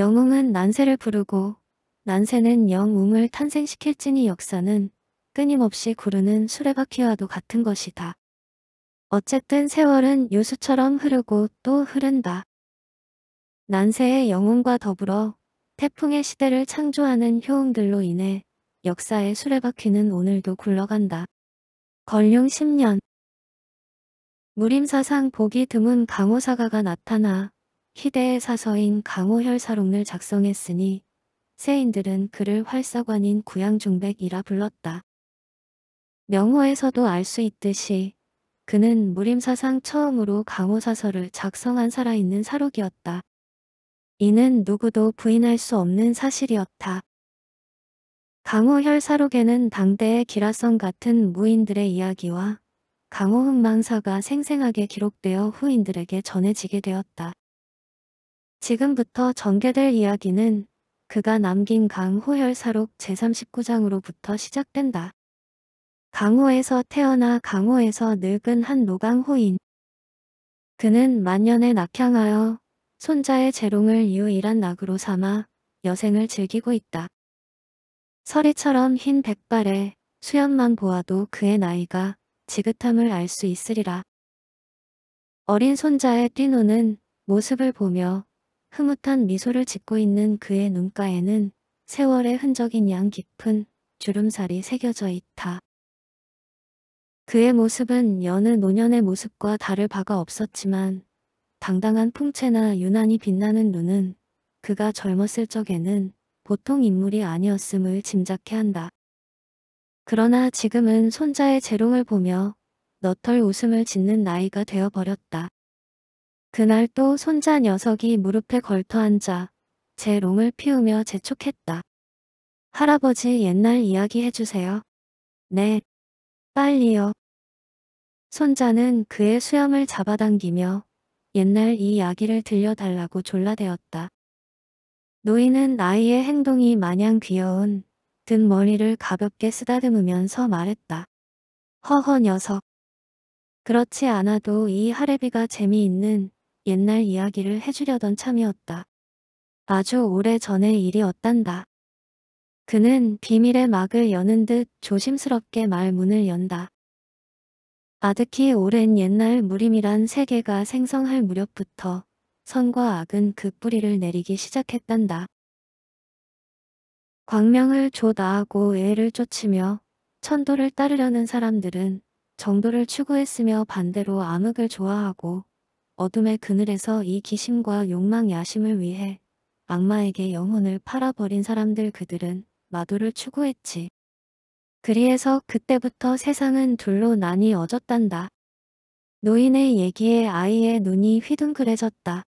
영웅은 난세를 부르고 난세는 영웅을 탄생시킬지니 역사는 끊임없이 구르는 수레바퀴와도 같은 것이다. 어쨌든 세월은 요수처럼 흐르고 또 흐른다. 난세의 영웅과 더불어 태풍의 시대를 창조하는 효웅들로 인해 역사의 수레바퀴는 오늘도 굴러간다. 걸룡 10년 무림사상 보기 드문 강호사가가 나타나 희대의 사서인 강호혈사록을 작성했으니 세인들은 그를 활사관인 구양중백이라 불렀다. 명호에서도 알 수 있듯이 그는 무림사상 처음으로 강호사서를 작성한 살아있는 사록이었다. 이는 누구도 부인할 수 없는 사실이었다. 강호혈사록에는 당대의 기라성 같은 무인들의 이야기와 강호흥망사가 생생하게 기록되어 후인들에게 전해지게 되었다. 지금부터 전개될 이야기는 그가 남긴 강호혈사록 제39장으로부터 시작된다. 강호에서 태어나 강호에서 늙은 한 노강호인. 그는 만년에 낙향하여 손자의 재롱을 유일한 낙으로 삼아 여생을 즐기고 있다. 서리처럼 흰 백발에 수염만 보아도 그의 나이가 지긋함을 알 수 있으리라. 어린 손자의 뛰노는 모습을 보며 흐뭇한 미소를 짓고 있는 그의 눈가에는 세월의 흔적인 양 깊은 주름살이 새겨져 있다. 그의 모습은 여느 노년의 모습과 다를 바가 없었지만 당당한 풍채나 유난히 빛나는 눈은 그가 젊었을 적에는 보통 인물이 아니었음을 짐작케 한다. 그러나 지금은 손자의 재롱을 보며 너털 웃음을 짓는 나이가 되어버렸다. 그날 또 손자 녀석이 무릎에 걸터앉아 제 롱을 피우며 재촉했다. 할아버지 옛날 이야기 해주세요. 네. 빨리요. 손자는 그의 수염을 잡아당기며 옛날 이 이야기를 들려달라고 졸라대었다. 노인은 아이의 행동이 마냥 귀여운 든 머리를 가볍게 쓰다듬으면서 말했다. 허허 녀석. 그렇지 않아도 이 할애비가 재미있는 옛날 이야기를 해주려던 참이었다. 아주 오래 전의 일이었단다. 그는 비밀의 막을 여는 듯 조심스럽게 말문을 연다. 아득히 오랜 옛날 무림이란 세계가 생성할 무렵부터 선과 악은 그 뿌리를 내리기 시작했단다. 광명을 조다하고애를 쫓으며 천도를 따르려는 사람들은 정도를 추구했으며 반대로 암흑을 좋아하고 어둠의 그늘에서 이 기심과 욕망 야심을 위해 악마에게 영혼을 팔아버린 사람들 그들은 마도를 추구했지. 그리해서 그때부터 세상은 둘로 나뉘어졌단다. 노인의 얘기에 아이의 눈이 휘둥그레졌다.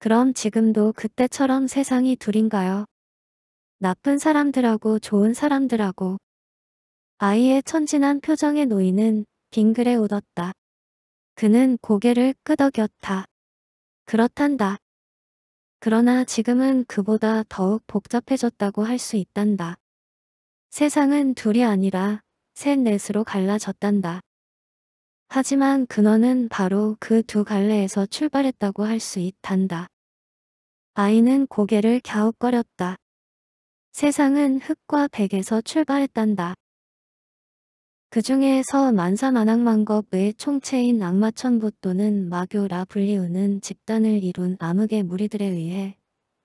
그럼 지금도 그때처럼 세상이 둘인가요? 나쁜 사람들하고 좋은 사람들하고. 아이의 천진한 표정의 노인은 빙그레 웃었다. 그는 고개를 끄덕였다. 그렇단다. 그러나 지금은 그보다 더욱 복잡해졌다고 할 수 있단다. 세상은 둘이 아니라 셋 넷으로 갈라졌단다. 하지만 근원은 바로 그 두 갈래에서 출발했다고 할 수 있단다. 아이는 고개를 갸웃거렸다. 세상은 흙과 백에서 출발했단다. 그 중에서 만사만악만겁의 총체인 악마천부 또는 마교라 불리우는 집단을 이룬 암흑의 무리들에 의해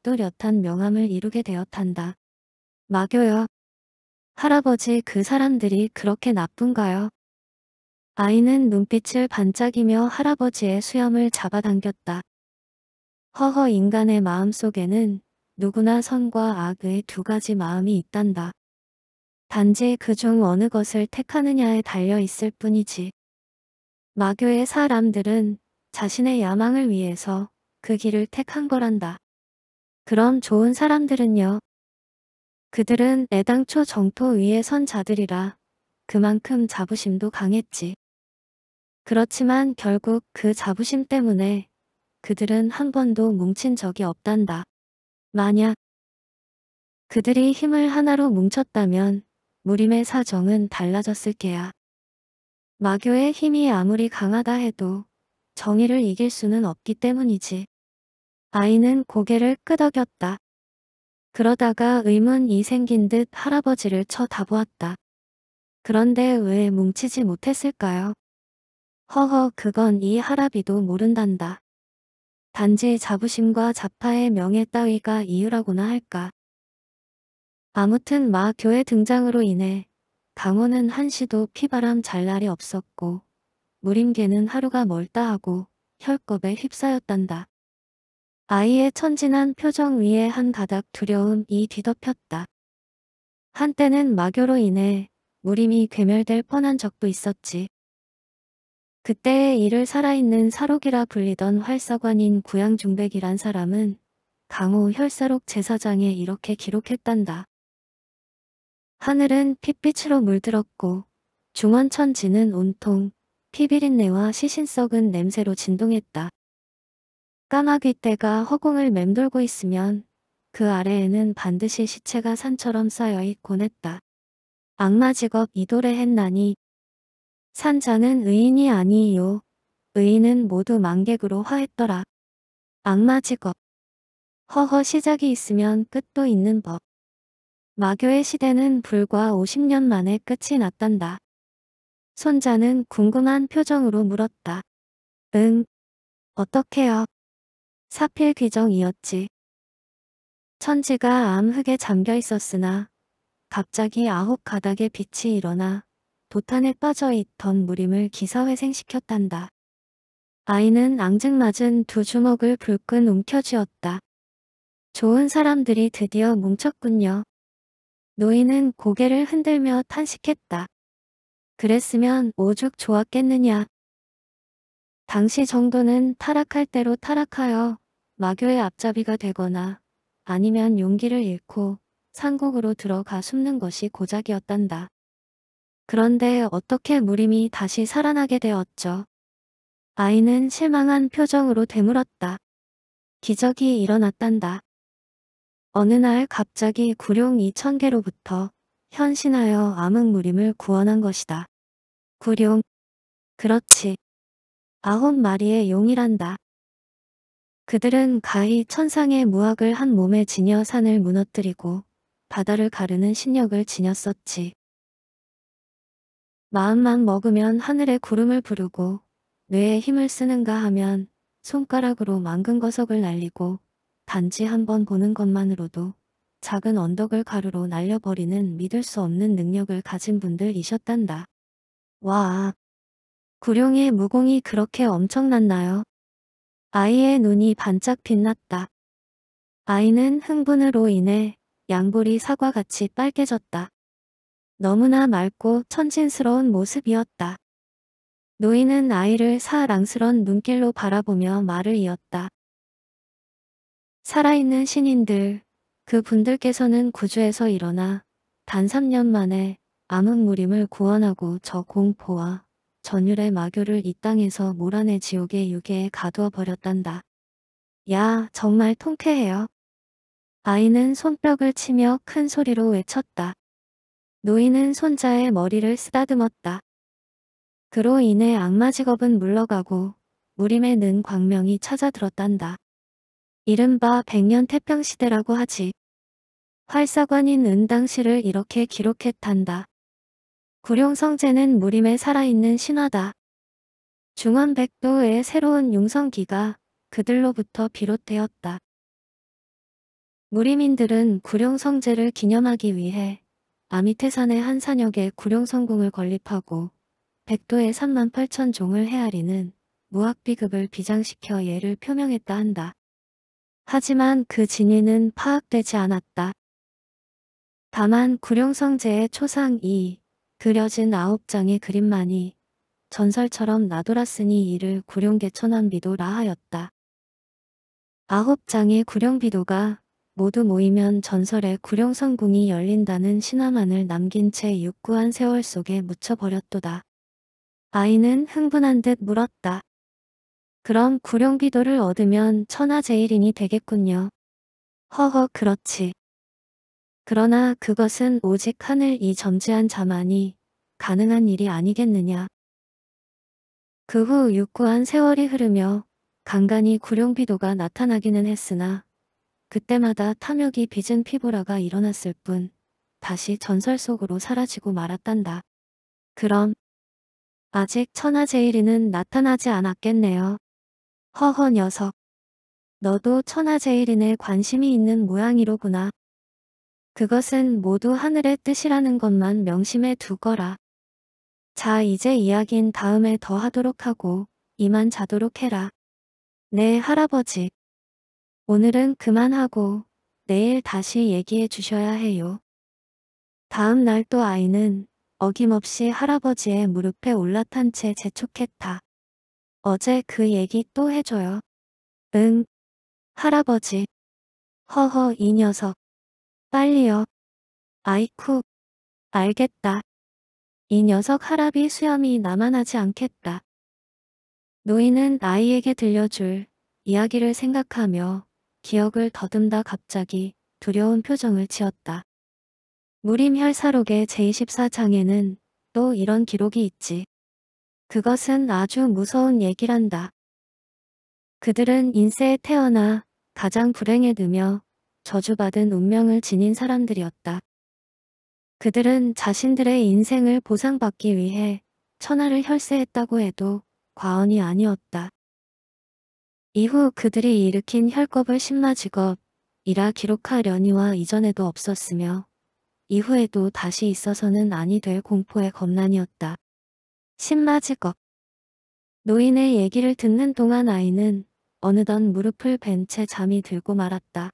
또렷한 명함을 이루게 되었단다. 마교요. 할아버지 그 사람들이 그렇게 나쁜가요? 아이는 눈빛을 반짝이며 할아버지의 수염을 잡아당겼다. 허허 인간의 마음 속에는 누구나 선과 악의 두 가지 마음이 있단다. 단지 그 중 어느 것을 택하느냐에 달려 있을 뿐이지. 마교의 사람들은 자신의 야망을 위해서 그 길을 택한 거란다. 그럼 좋은 사람들은요. 그들은 애당초 정토 위에 선 자들이라 그만큼 자부심도 강했지. 그렇지만 결국 그 자부심 때문에 그들은 한 번도 뭉친 적이 없단다. 만약 그들이 힘을 하나로 뭉쳤다면 무림의 사정은 달라졌을 게야. 마교의 힘이 아무리 강하다 해도 정의를 이길 수는 없기 때문이지. 아이는 고개를 끄덕였다. 그러다가 의문이 생긴 듯 할아버지를 쳐다보았다. 그런데 왜 뭉치지 못했을까요? 허허 그건 이 할아비도 모른단다. 단지 자부심과 자파의 명예 따위가 이유라고나 할까. 아무튼 마 교의 등장으로 인해 강호는 한시도 피바람 잘 날이 없었고 무림계는 하루가 멀다 하고 혈겁에 휩싸였단다. 아이의 천진한 표정 위에 한 가닥 두려움이 뒤덮였다. 한때는 마교로 인해 무림이 괴멸될 뻔한 적도 있었지. 그때의 일을 살아있는 사록이라 불리던 활사관인 구양중백이란 사람은 강호 혈사록 제사장에 이렇게 기록했단다. 하늘은 핏빛으로 물들었고 중원천지는 온통 피비린내와 시신 썩은 냄새로 진동했다. 까마귀 떼가 허공을 맴돌고 있으면 그 아래에는 반드시 시체가 산처럼 쌓여 있곤 했다. 악마 직업 이도래 했나니 산자는 의인이 아니요 의인은 모두 망객으로 화했더라. 악마 직업 허허 시작이 있으면 끝도 있는 법 마교의 시대는 불과 50년 만에 끝이 났단다. 손자는 궁금한 표정으로 물었다. 응. 어떻게요? 사필 귀정이었지. 천지가 암흑에 잠겨 있었으나 갑자기 아홉 가닥의 빛이 일어나 도탄에 빠져 있던 무림을 기사회생시켰단다. 아이는 앙증맞은 두 주먹을 불끈 움켜쥐었다. 좋은 사람들이 드디어 뭉쳤군요. 노인은 고개를 흔들며 탄식했다. 그랬으면 오죽 좋았겠느냐. 당시 정도는 타락할 대로 타락하여 마교의 앞잡이가 되거나 아니면 용기를 잃고 산국으로 들어가 숨는 것이 고작이었단다. 그런데 어떻게 무림이 다시 살아나게 되었죠. 아이는 실망한 표정으로 되물었다. 기적이 일어났단다. 어느 날 갑자기 구룡 2천개로부터 현신하여 암흑무림을 구원한 것이다. 구룡. 그렇지. 아홉 마리의 용이란다. 그들은 가히 천상의 무학을 한 몸에 지녀 산을 무너뜨리고 바다를 가르는 신력을 지녔었지. 마음만 먹으면 하늘의 구름을 부르고 뇌에 힘을 쓰는가 하면 손가락으로 망근 거석을 날리고 단지 한 번 보는 것만으로도 작은 언덕을 가루로 날려버리는 믿을 수 없는 능력을 가진 분들이셨단다. 와, 구룡의 무공이 그렇게 엄청났나요? 아이의 눈이 반짝 빛났다. 아이는 흥분으로 인해 양볼이 사과같이 빨개졌다. 너무나 맑고 천진스러운 모습이었다. 노인은 아이를 사랑스런 눈길로 바라보며 말을 이었다. 살아있는 신인들, 그 분들께서는 구주에서 일어나 단 3년 만에 암흑 무림을 구원하고 저 공포와 전율의 마교를 이 땅에서 몰아내 지옥의 유괴에 가두어 버렸단다. 야 정말 통쾌해요. 아이는 손뼉을 치며 큰 소리로 외쳤다. 노인은 손자의 머리를 쓰다듬었다. 그로 인해 악마 직업은 물러가고 무림의 는 광명이 찾아들었단다. 이른바 백년 태평시대라고 하지. 활사관인 은당시를 이렇게 기록했단다. 구룡성제는 무림에 살아있는 신화다. 중원백도의 새로운 융성기가 그들로부터 비롯되었다. 무림인들은 구룡성제를 기념하기 위해 아미태산의 한 산역에 구룡성궁을 건립하고 백도의 3만 8천 종을 헤아리는 무학비급을 비장시켜 예를 표명했다 한다. 하지만 그 진위는 파악되지 않았다. 다만 구룡성제의 초상 2, 그려진 아홉 장의 그림만이 전설처럼 나돌았으니 이를 구룡계 천원비도라 하였다. 아홉 장의 구룡비도가 모두 모이면 전설의 구룡성궁이 열린다는 신화만을 남긴 채 육구한 세월 속에 묻혀버렸도다. 아이는 흥분한 듯 물었다. 그럼 구룡비도를 얻으면 천하제일인이 되겠군요. 허허 그렇지. 그러나 그것은 오직 하늘 이 점지한 자만이 가능한 일이 아니겠느냐. 그 후 육구한 세월이 흐르며 간간히 구룡비도가 나타나기는 했으나 그때마다 탐욕이 빚은 피보라가 일어났을 뿐 다시 전설 속으로 사라지고 말았단다. 그럼 아직 천하제일이는 나타나지 않았겠네요. 허허 녀석. 너도 천하제일인에 관심이 있는 모양이로구나. 그것은 모두 하늘의 뜻이라는 것만 명심해 두거라. 자 이제 이야긴 다음에 더 하도록 하고 이만 자도록 해라. 네 할아버지. 오늘은 그만하고 내일 다시 얘기해 주셔야 해요. 다음 날 또 아이는 어김없이 할아버지의 무릎에 올라탄 채 재촉했다. 어제 그 얘기 또 해줘요. 응. 할아버지. 허허 이 녀석. 빨리요. 아이쿠. 알겠다. 이 녀석 할아비 수염이 남아나지 않겠다. 노인은 아이에게 들려줄 이야기를 생각하며 기억을 더듬다 갑자기 두려운 표정을 지었다. 무림혈사록의 제24장에는 또 이런 기록이 있지. 그것은 아주 무서운 얘기란다. 그들은 인세에 태어나 가장 불행에 느며 저주받은 운명을 지닌 사람들이었다. 그들은 자신들의 인생을 보상받기 위해 천하를 혈세했다고 해도 과언이 아니었다. 이후 그들이 일으킨 혈겁을 신마직업이라 기록하려니와 이전에도 없었으며 이후에도 다시 있어서는 아니 될 공포의 겁난이었다. 신마지것 노인의 얘기를 듣는 동안 아이는 어느덧 무릎을 벤 채 잠이 들고 말았다.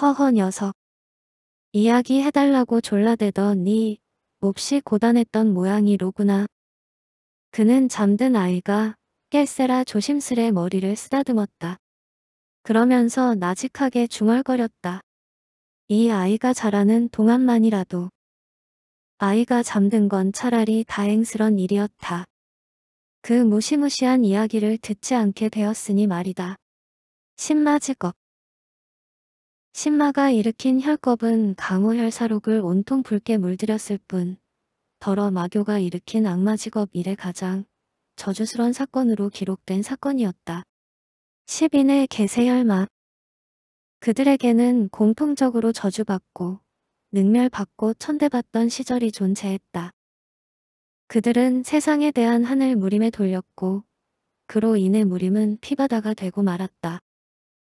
허허 녀석. 이야기 해달라고 졸라대던 이 몹시 고단했던 모양이로구나. 그는 잠든 아이가 깰세라 조심스레 머리를 쓰다듬었다. 그러면서 나직하게 중얼거렸다. 이 아이가 자라는 동안만이라도 아이가 잠든 건 차라리 다행스런 일이었다. 그 무시무시한 이야기를 듣지 않게 되었으니 말이다. 신마 직업 신마가 일으킨 혈겁은 강호혈사록을 온통 붉게 물들였을 뿐 더러 마교가 일으킨 악마 직업 일의 가장 저주스런 사건으로 기록된 사건이었다. 10인의 개세혈마 그들에게는 공통적으로 저주받고 능멸받고 천대받던 시절이 존재했다. 그들은 세상에 대한 한을 무림에 돌렸고 그로 인해 무림은 피바다가 되고 말았다.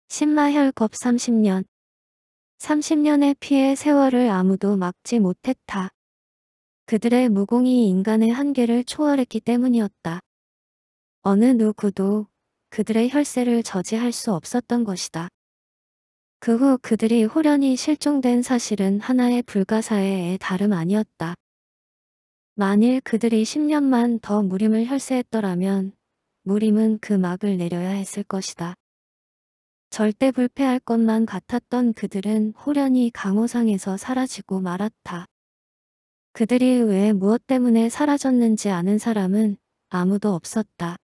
신마혈겁 30년 30년의 피해 세월을 아무도 막지 못했다. 그들의 무공이 인간의 한계를 초월했기 때문이었다. 어느 누구도 그들의 혈세를 저지할 수 없었던 것이다. 그후 그들이 호련히 실종된 사실은 하나의 불가사의에 다름 아니었다. 만일 그들이 10년만 더 무림을 혈세했더라면 무림은 그 막을 내려야 했을 것이다. 절대 불패할 것만 같았던 그들은 호련히 강호상에서 사라지고 말았다. 그들이 왜 무엇 때문에 사라졌는지 아는 사람은 아무도 없었다.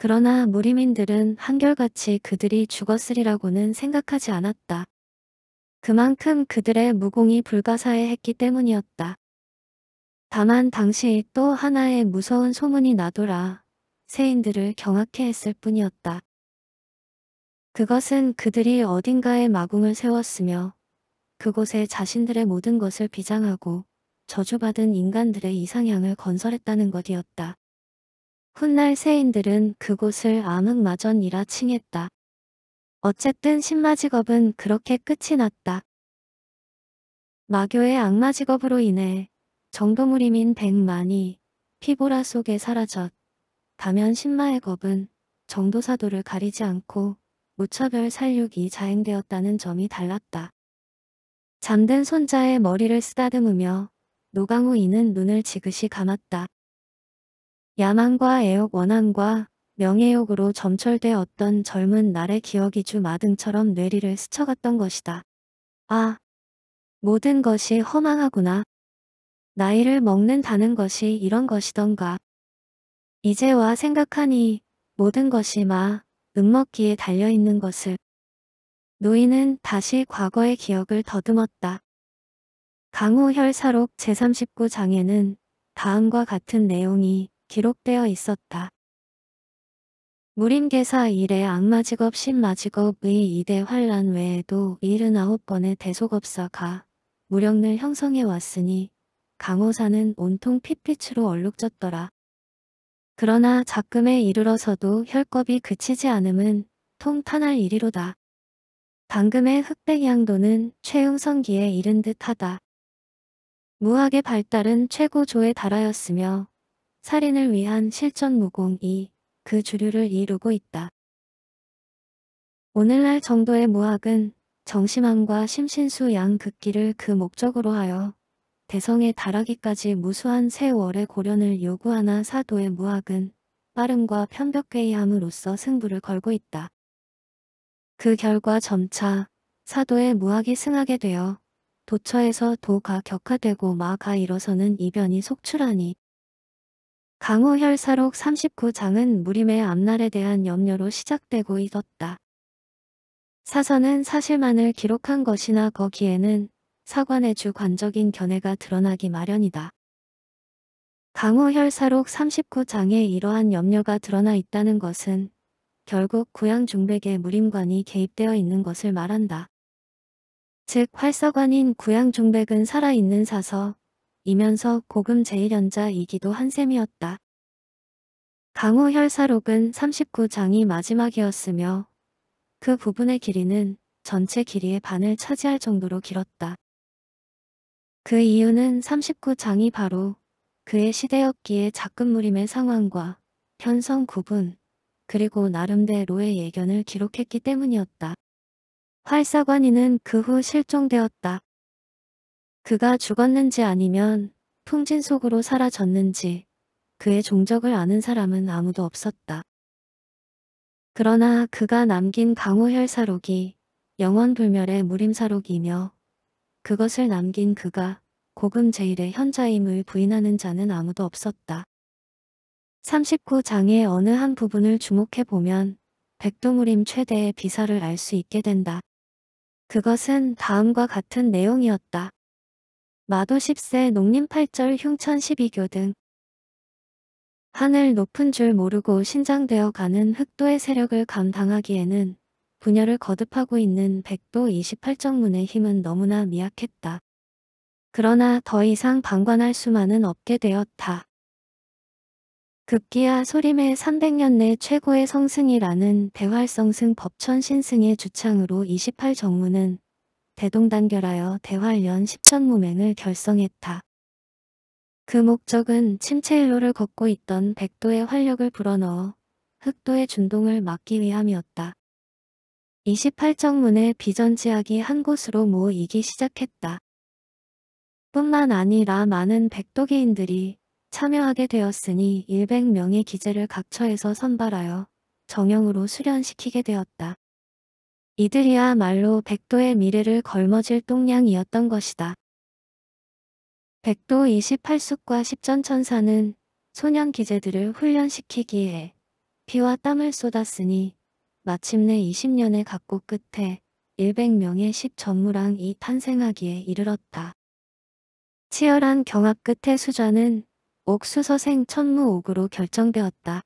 그러나 무리민들은 한결같이 그들이 죽었으리라고는 생각하지 않았다. 그만큼 그들의 무공이 불가사의했기 때문이었다. 다만 당시 또 하나의 무서운 소문이 나돌아 세인들을 경악해 했을 뿐이었다. 그것은 그들이 어딘가에 마궁을 세웠으며 그곳에 자신들의 모든 것을 비장하고 저주받은 인간들의 이상향을 건설했다는 것이었다. 훗날 세인들은 그곳을 암흑마전이라 칭했다. 어쨌든 신마 직업은 그렇게 끝이 났다. 마교의 악마 직업으로 인해 정도무림인 백만이 피보라 속에 사라졌. 다면 신마의 겁은 정도사도를 가리지 않고 무차별 살육이 자행되었다는 점이 달랐다. 잠든 손자의 머리를 쓰다듬으며 노강우 이는 눈을 지그시 감았다. 야망과 애욕 원함과 명예욕으로 점철되었던 젊은 날의 기억이 주 마등처럼 뇌리를 스쳐갔던 것이다. 아, 모든 것이 허망하구나. 나이를 먹는다는 것이 이런 것이던가. 이제와 생각하니 모든 것이 마 음먹기에 달려있는 것을. 노인은 다시 과거의 기억을 더듬었다. 강호혈사록 제39장에는 다음과 같은 내용이 기록되어 있었다. 무림개사 1의 악마직업 신마직업의 2대 환란 외에도 79번의 대속업사가 무령을 형성해 왔으니 강호사는 온통 핏빛으로 얼룩졌더라. 그러나 작금에 이르러서도 혈겁이 그치지 않음은 통탄할 일이로다. 방금의 흑백양도는 최용성기에 이른 듯하다. 무학의 발달은 최고조에 달하였으며 살인을 위한 실전 무공이 그 주류를 이루고 있다. 오늘날 정도의 무학은 정심함과 심신수 양극기를 그 목적으로 하여 대성에 달하기까지 무수한 세월의 고련을 요구하나 사도의 무학은 빠름과 편벽괴이함으로써 승부를 걸고 있다. 그 결과 점차 사도의 무학이 승하게 되어 도처에서 도가 격화되고 마가 일어서는 이변이 속출하니 강호혈사록 39장은 무림의 앞날에 대한 염려로 시작되고 있었다. 사서는 사실만을 기록한 것이나 거기에는 사관의 주관적인 견해가 드러나기 마련이다. 강호혈사록 39장에 이러한 염려가 드러나 있다는 것은 결국 구양 중백의 무림관이 개입되어 있는 것을 말한다. 즉활사관인구양중백은 살아있는 사서 이면서 고금 제1연자이기도 한 셈이었다. 강호 혈사록은 39장이 마지막이었으며 그 부분의 길이는 전체 길이의 반을 차지할 정도로 길었다. 그 이유는 39장이 바로 그의 시대였기에 작금무림의 상황과 현성 구분, 그리고 나름대로의 예견을 기록했기 때문이었다. 활사관이는 그 후 실종되었다. 그가 죽었는지 아니면 풍진 속으로 사라졌는지 그의 종적을 아는 사람은 아무도 없었다. 그러나 그가 남긴 강호혈사록이 영원불멸의 무림사록이며 그것을 남긴 그가 고금제일의 현자임을 부인하는 자는 아무도 없었다. 39장의 어느 한 부분을 주목해보면 백두무림 최대의 비사를 알 수 있게 된다. 그것은 다음과 같은 내용이었다. 마도 10세 농림 8절 흉천 12교 등 하늘 높은 줄 모르고 신장되어 가는 흑도의 세력을 감당하기에는 분열을 거듭하고 있는 백도 28정문의 힘은 너무나 미약했다. 그러나 더 이상 방관할 수만은 없게 되었다. 급기야 소림의 300년 내 최고의 성승이라는 배활성승 법천 신승의 주창으로 28정문은 대동단결하여 대활련 십전무맹을 결성했다. 그 목적은 침체일로를 걷고 있던 백도의 활력을 불어넣어 흑도의 준동을 막기 위함이었다. 28정문의 비전지학이 한 곳으로 모이기 시작했다. 뿐만 아니라 많은 백도계인들이 참여하게 되었으니 100명의 기재를 각처에서 선발하여 정형으로 수련시키게 되었다. 이들이야말로 백도의 미래를 걸머질 똥냥이었던 것이다. 백도 28숙과 십전천사는 소년 기재들을 훈련시키기에 피와 땀을 쏟았으니 마침내 20년의 각고 끝에 100명의 십전무랑이 탄생하기에 이르렀다. 치열한 경합 끝에 수자는 옥수서생 천무옥으로 결정되었다.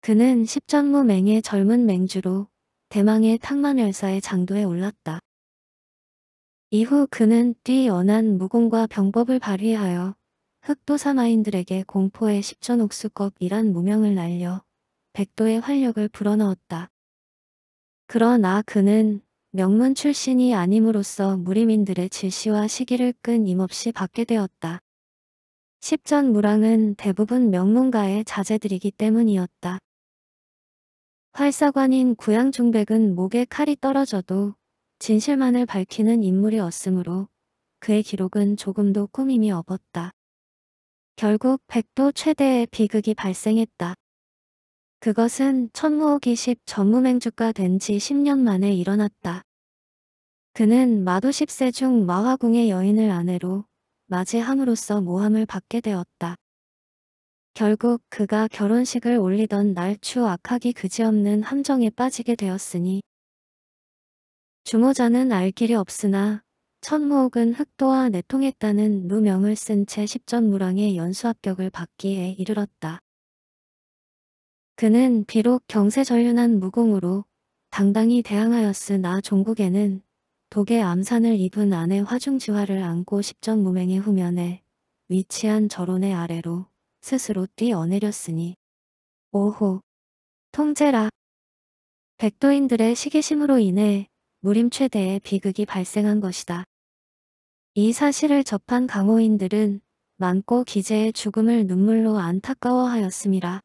그는 십전무맹의 젊은 맹주로 대망의 탕만 열사의 장도에 올랐다. 이후 그는 뛰어난 무공과 병법을 발휘하여 흑도사 마인들에게 공포의 십전 옥수꺽이란 무명을 날려 백도의 활력을 불어넣었다. 그러나 그는 명문 출신이 아님으로써 무리민들의 질시와 시기를 끈임없이 받게 되었다. 십전 무랑은 대부분 명문가의 자제들이기 때문이었다. 활사관인 구양중백은 목에 칼이 떨어져도 진실만을 밝히는 인물이었으므로 그의 기록은 조금도 꾸밈이 없었다. 결국 백도 최대의 비극이 발생했다. 그것은 천무호기십 전무맹주가 된 지 10년 만에 일어났다. 그는 마도 10세 중 마화궁의 여인을 아내로 맞이함으로써 모함을 받게 되었다. 결국 그가 결혼식을 올리던 날추악하기 그지없는 함정에 빠지게 되었으니 주모자는 알 길이 없으나 천무옥은 흑도와 내통했다는 누명을 쓴 채 10전 무랑의 연수 합격을 받기에 이르렀다. 그는 비록 경세전륜한 무공으로 당당히 대항하였으나 종국에는 독의 암산을 입은 아내 화중지화를 안고 10전 무맹의 후면에 위치한 절원의 아래로 스스로 뛰어내렸으니. 오호 통제라. 백도인들의 시기심으로 인해 무림 최대의 비극이 발생한 것이다. 이 사실을 접한 강호인들은 많고 기재의 죽음을 눈물로 안타까워하였습니다.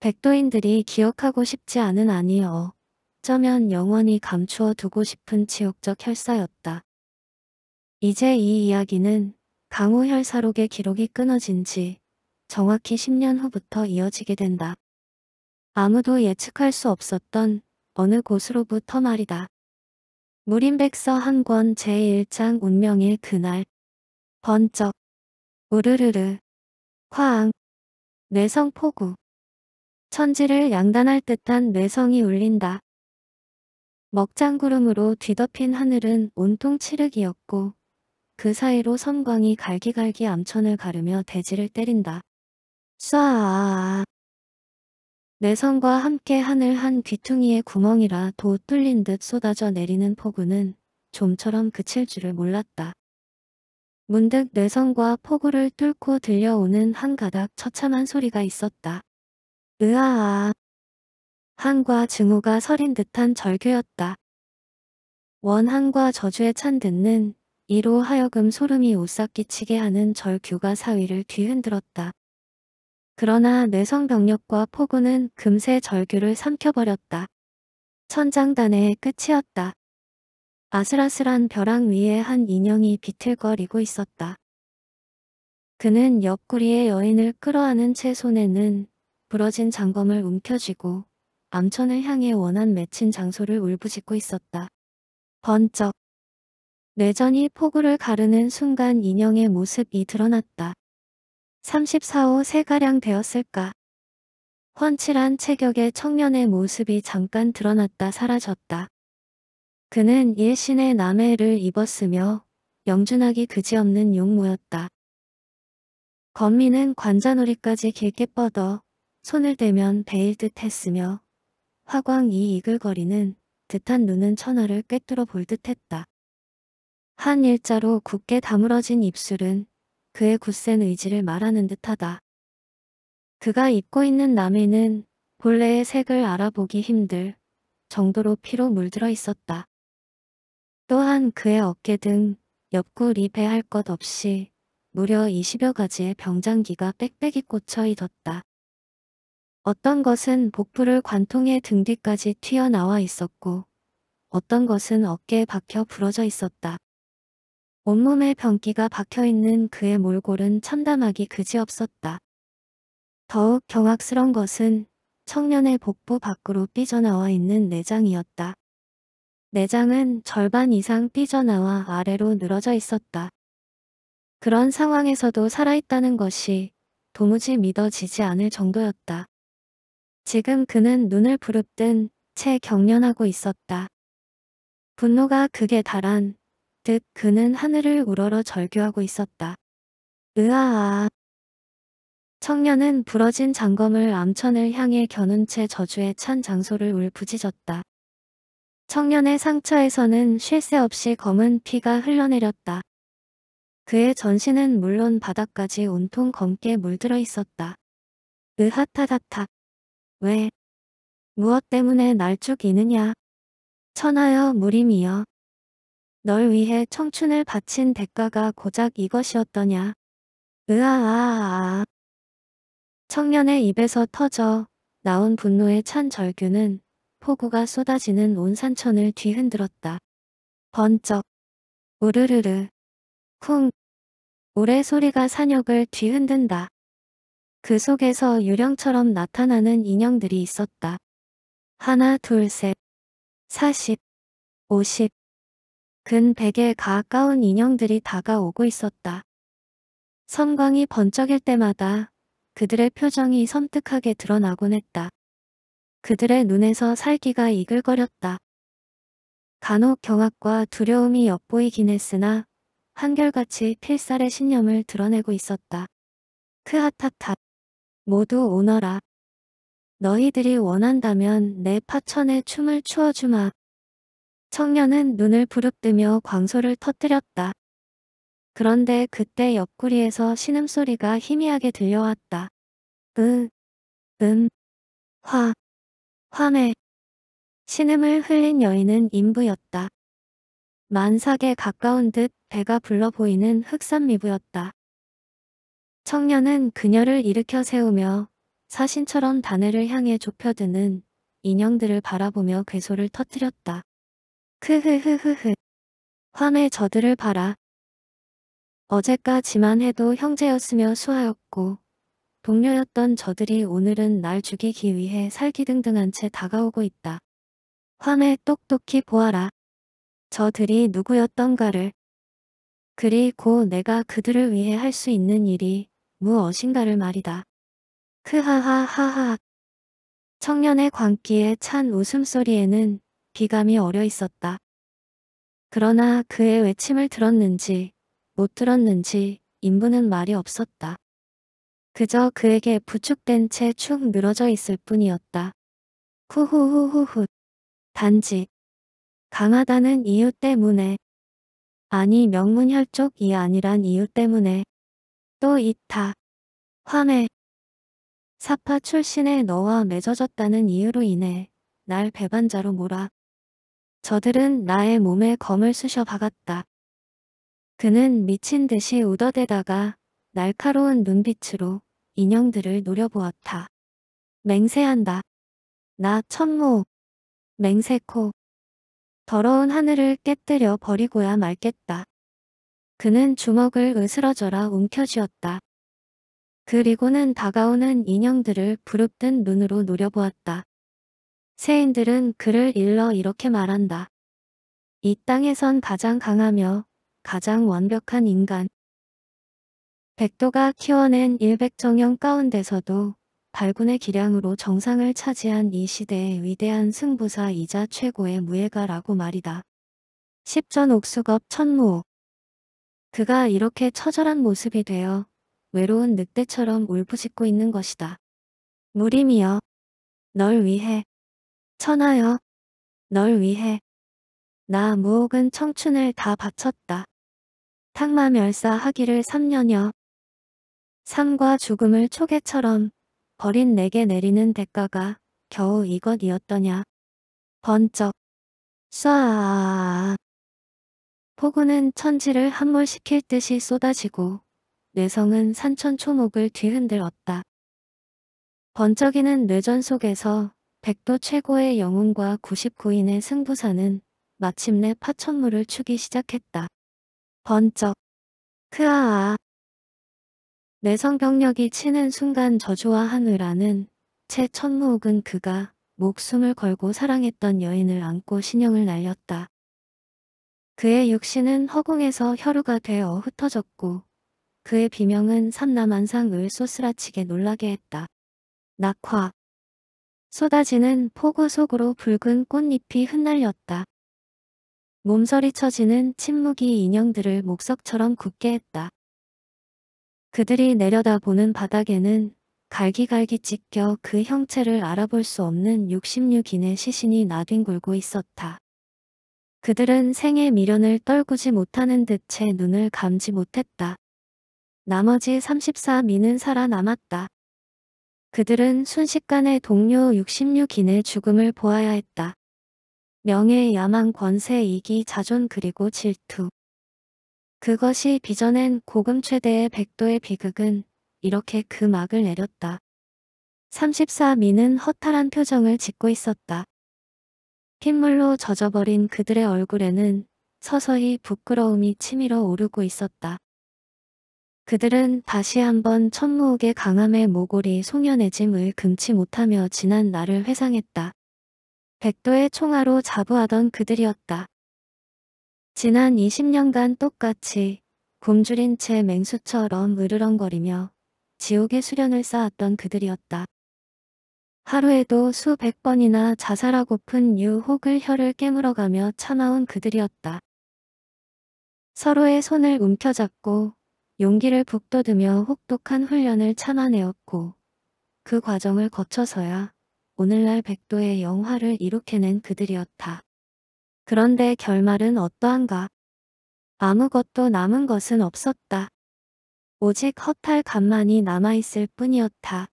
백도인들이 기억하고 싶지 않은 아니어 쩌면 영원히 감추어 두고 싶은 지옥적 혈사였다. 이제 이 이야기는 강호 혈사록의 기록이 끊어진 지 정확히 10년 후부터 이어지게 된다. 아무도 예측할 수 없었던 어느 곳으로부터 말이다. 무림백서 한권 제1장 운명일 그날 번쩍 우르르르 화앙 성 포구 천지를 양단할 듯한 뇌성이 울린다. 먹장구름으로 뒤덮인 하늘은 온통 칠흑이었고 그 사이로 섬광이 갈기갈기 암천을 가르며 대지를 때린다. 쏴내 성과 함께 하늘 한 귀퉁이의 구멍이라 도 뚫린 듯 쏟아져 내리는 폭우는 좀처럼 그칠 줄을 몰랐다. 문득 내성과 폭우를 뚫고 들려오는 한 가닥 처참한 소리가 있었다. 으아아. 한과 증오가 서린 듯한 절규였다. 원한과 저주에 찬 듣는 이로 하여금 소름이 오싹 끼치게 하는 절규가 사위를 뒤흔들었다. 그러나 내성 병력과 포군는 금세 절규를 삼켜버렸다. 천장단의 끝이었다. 아슬아슬한 벼랑 위에 한 인형이 비틀거리고 있었다. 그는 옆구리에 여인을 끌어안은 채 손에는 부러진 장검을 움켜쥐고 암천을 향해 원한 맺힌 장소를 울부짖고 있었다. 번쩍. 내전이 폭우를 가르는 순간 인형의 모습이 드러났다. 34호 세가량 되었을까. 훤칠한 체격의 청년의 모습이 잠깐 드러났다 사라졌다. 그는 일신의 남해를 입었으며 영준하기 그지없는 용모였다. 건미는 관자놀이까지 길게 뻗어 손을 대면 베일 듯 했으며 화광이 이글거리는 듯한 눈은 천하를 꿰뚫어 볼 듯했다. 한 일자로 굳게 다물어진 입술은 그의 굳센 의지를 말하는 듯하다. 그가 입고 있는 남의는 본래의 색을 알아보기 힘들 정도로 피로 물들어 있었다. 또한 그의 어깨 등 옆구리 배할 것 없이 무려 20여 가지의 병장기가 빽빽이 꽂혀 있었다. 어떤 것은 복부를 관통해 등 뒤까지 튀어나와 있었고 어떤 것은 어깨에 박혀 부러져 있었다. 온몸에 변기가 박혀있는 그의 몰골은 참담하기 그지없었다. 더욱 경악스런 것은 청년의 복부 밖으로 삐져나와 있는 내장이었다. 내장은 절반 이상 삐져나와 아래로 늘어져 있었다. 그런 상황에서도 살아있다는 것이 도무지 믿어지지 않을 정도였다. 지금 그는 눈을 부릅뜬 채 경련하고 있었다. 분노가 극에 달한 듯 그는 하늘을 우러러 절규하고 있었다. 으아아. 청년은 부러진 장검을 암천을 향해 겨눈 채 저주에 찬 장소를 울부짖었다. 청년의 상처에서는 쉴 새 없이 검은 피가 흘러내렸다. 그의 전신은 물론 바닥까지 온통 검게 물들어 있었다. 으하타다타. 왜? 무엇 때문에 날 죽이느냐? 천하여 무림이여. 널 위해 청춘을 바친 대가가 고작 이것이었더냐. 으아아아아. 청년의 입에서 터져 나온 분노에 찬 절규는 폭우가 쏟아지는 온 산천을 뒤흔들었다. 번쩍, 우르르르, 쿵, 오래 소리가 산역을 뒤흔든다. 그 속에서 유령처럼 나타나는 인형들이 있었다. 하나, 둘, 셋, 사십, 오십, 근 100에 가까운 인형들이 다가오고 있었다. 선광이 번쩍일 때마다 그들의 표정이 섬뜩하게 드러나곤 했다. 그들의 눈에서 살기가 이글거렸다. 간혹 경악과 두려움이 엿보이긴 했으나 한결같이 필살의 신념을 드러내고 있었다. 크하타타 모두 오너라. 너희들이 원한다면 내 파천에 춤을 추어주마. 청년은 눈을 부릅뜨며 광소를 터뜨렸다. 그런데 그때 옆구리에서 신음소리가 희미하게 들려왔다. 으, 음, 화, 화매. 신음을 흘린 여인은 인부였다. 만삭에 가까운 듯 배가 불러 보이는 흑산미부였다. 청년은 그녀를 일으켜 세우며 사신처럼 다늘을 향해 좁혀드는 인형들을 바라보며 괴소를 터뜨렸다. 크흐흐흐흐. 화내 저들을 봐라. 어제까지만 해도 형제였으며 수하였고 동료였던 저들이 오늘은 날 죽이기 위해 살기등등한 채 다가오고 있다. 화내 똑똑히 보아라. 저들이 누구였던가를. 그리고 내가 그들을 위해 할 수 있는 일이 무엇인가를 말이다. 크하하하하. 청년의 광기에 찬 웃음소리에는 비감이 어려 있었다. 그러나 그의 외침을 들었는지 못 들었는지 인부는 말이 없었다. 그저 그에게 부축된 채 축 늘어져 있을 뿐이었다. 후후후후훗. 단지 강하다는 이유 때문에 아니 명문혈족이 아니란 이유 때문에 또 이타 화매 사파 출신의 너와 맺어졌다는 이유로 인해 날 배반자로 몰아 저들은 나의 몸에 검을 쑤셔 박았다. 그는 미친 듯이 우더대다가 날카로운 눈빛으로 인형들을 노려보았다. 맹세한다. 나 천모. 맹세코. 더러운 하늘을 깨뜨려 버리고야 말겠다. 그는 주먹을 으스러져라 움켜쥐었다. 그리고는 다가오는 인형들을 부릅뜬 눈으로 노려보았다. 세인들은 그를 일러 이렇게 말한다. 이 땅에선 가장 강하며 가장 완벽한 인간. 백도가 키워낸 일백정형 가운데서도 발군의 기량으로 정상을 차지한 이 시대의 위대한 승부사이자 최고의 무예가라고 말이다. 10전 옥수겁 천무옥 그가 이렇게 처절한 모습이 되어 외로운 늑대처럼 울부짖고 있는 것이다. 무림이여, 널 위해 천하여 널 위해 나 무옥은 청춘을 다 바쳤다. 탕마 멸사하기를 3년여 삶과 죽음을 초계처럼 버린 내게 내리는 대가가 겨우 이것이었더냐. 번쩍 쏴아 아아아 폭우는 천지를 함몰시킬 듯이 쏟아지고 뇌성은 산천 초목을 뒤흔들었다. 번쩍이는 뇌전 속에서 백도 최고의 영웅과 99인의 승부사는 마침내 파천물을 추기 시작했다. 번쩍. 크아아. 내성 병력이 치는 순간 저주와 하늘아는 채 천무옥은 그가 목숨을 걸고 사랑했던 여인을 안고 신형을 날렸다. 그의 육신은 허공에서 혈우가 되어 흩어졌고 그의 비명은 삼남한상을 쏘스라치게 놀라게 했다. 낙화 쏟아지는 폭우 속으로 붉은 꽃잎이 흩날렸다. 몸서리 쳐지는 침묵이 인형들을 목석처럼 굳게 했다. 그들이 내려다보는 바닥에는 갈기갈기 찢겨 그 형체를 알아볼 수 없는 66인의 시신이 나뒹굴고 있었다. 그들은 생의 미련을 떨구지 못하는 듯채 눈을 감지 못했다. 나머지 34민은 살아남았다. 그들은 순식간에 동료 66인의 죽음을 보아야 했다. 명예, 야망, 권세, 이기, 자존 그리고 질투. 그것이 빚어낸 고금 최대의 백도의 비극은 이렇게 그 막을 내렸다. 34미는 허탈한 표정을 짓고 있었다. 핏물로 젖어버린 그들의 얼굴에는 서서히 부끄러움이 치밀어 오르고 있었다. 그들은 다시 한번 천무옥의 강함에 모골이 송연해짐을 금치 못하며 지난 날을 회상했다. 백도의 총아로 자부하던 그들이었다. 지난 20년간 똑같이 굶주린 채 맹수처럼 으르렁거리며 지옥의 수련을 쌓았던 그들이었다. 하루에도 수백 번이나 자살하고픈 유혹을 혀를 깨물어가며 참아온 그들이었다. 서로의 손을 움켜잡고 용기를 북돋으며 혹독한 훈련을 참아내었고 그 과정을 거쳐서야 오늘날 백도의 영화를 이룩해낸 그들이었다. 그런데 결말은 어떠한가? 아무것도 남은 것은 없었다. 오직 허탈 감만이 남아있을 뿐이었다.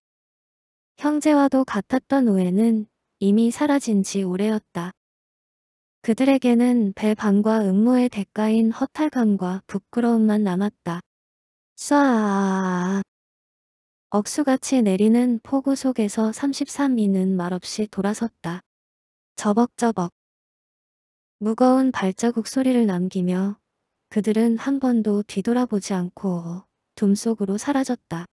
형제와도 같았던 우애는 이미 사라진 지 오래였다. 그들에게는 배반과 음모의 대가인 허탈감과 부끄러움만 남았다. 쏴 억수같이 내리는 폭우 속에서 33이는 말없이 돌아섰다. 저벅저벅 무거운 발자국 소리를 남기며 그들은 한 번도 뒤돌아보지 않고 둠 속으로 사라졌다.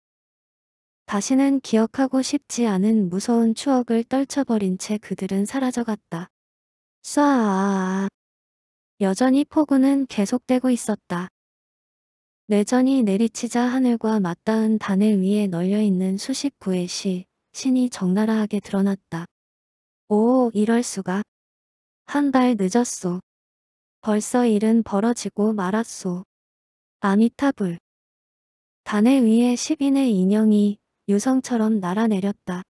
다시는 기억하고 싶지 않은 무서운 추억을 떨쳐버린 채 그들은 사라져갔다. 쏴 여전히 폭우는 계속되고 있었다. 내전이 내리치자 하늘과 맞닿은 단을 위에 널려있는 수십 구의 시, 신이 적나라하게 드러났다. 오, 이럴 수가. 한 달 늦었소. 벌써 일은 벌어지고 말았소. 아미타불. 단에 위에 1 0인의 인형이 유성처럼 날아내렸다.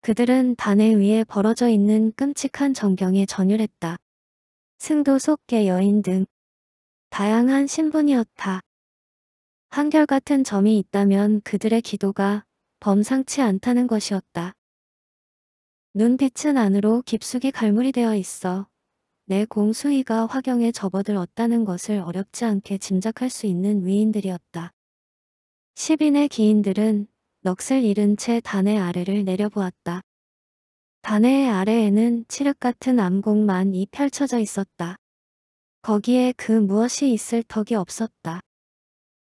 그들은 단에 위에 벌어져 있는 끔찍한 전경에 전율했다. 승도 속계 여인 등 다양한 신분이었다. 한결같은 점이 있다면 그들의 기도가 범상치 않다는 것이었다. 눈빛은 안으로 깊숙이 갈무리 되어 있어 내 공수위가 화경에 접어들었다는 것을 어렵지 않게 짐작할 수 있는 위인들이었다. 1 0인의 기인들은 넋을 잃은 채 단의 아래를 내려보았다. 단의 아래에는 칠흑 같은 암공만이 펼쳐져 있었다. 거기에 그 무엇이 있을 턱이 없었다.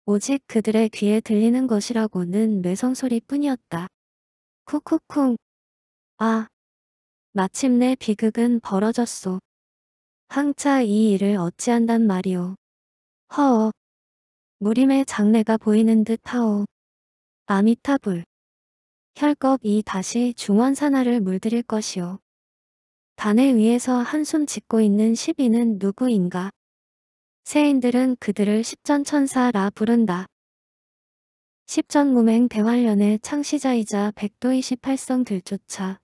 오직 그들의 귀에 들리는 것이라고는 매성소리뿐이었다. 쿵쿵쿵. 아. 마침내 비극은 벌어졌소. 항차 이 일을 어찌한단 말이오. 허어. 무림의 장래가 보이는 듯하오. 아미타불. 혈겁이 다시 중원산하를 물들일 것이오. 단에 의해서 한숨 짓고 있는 시비는 누구인가? 세인들은 그들을 십전 천사라 부른다. 십전 무맹 대활련의 창시자이자 백도의 18성 들조차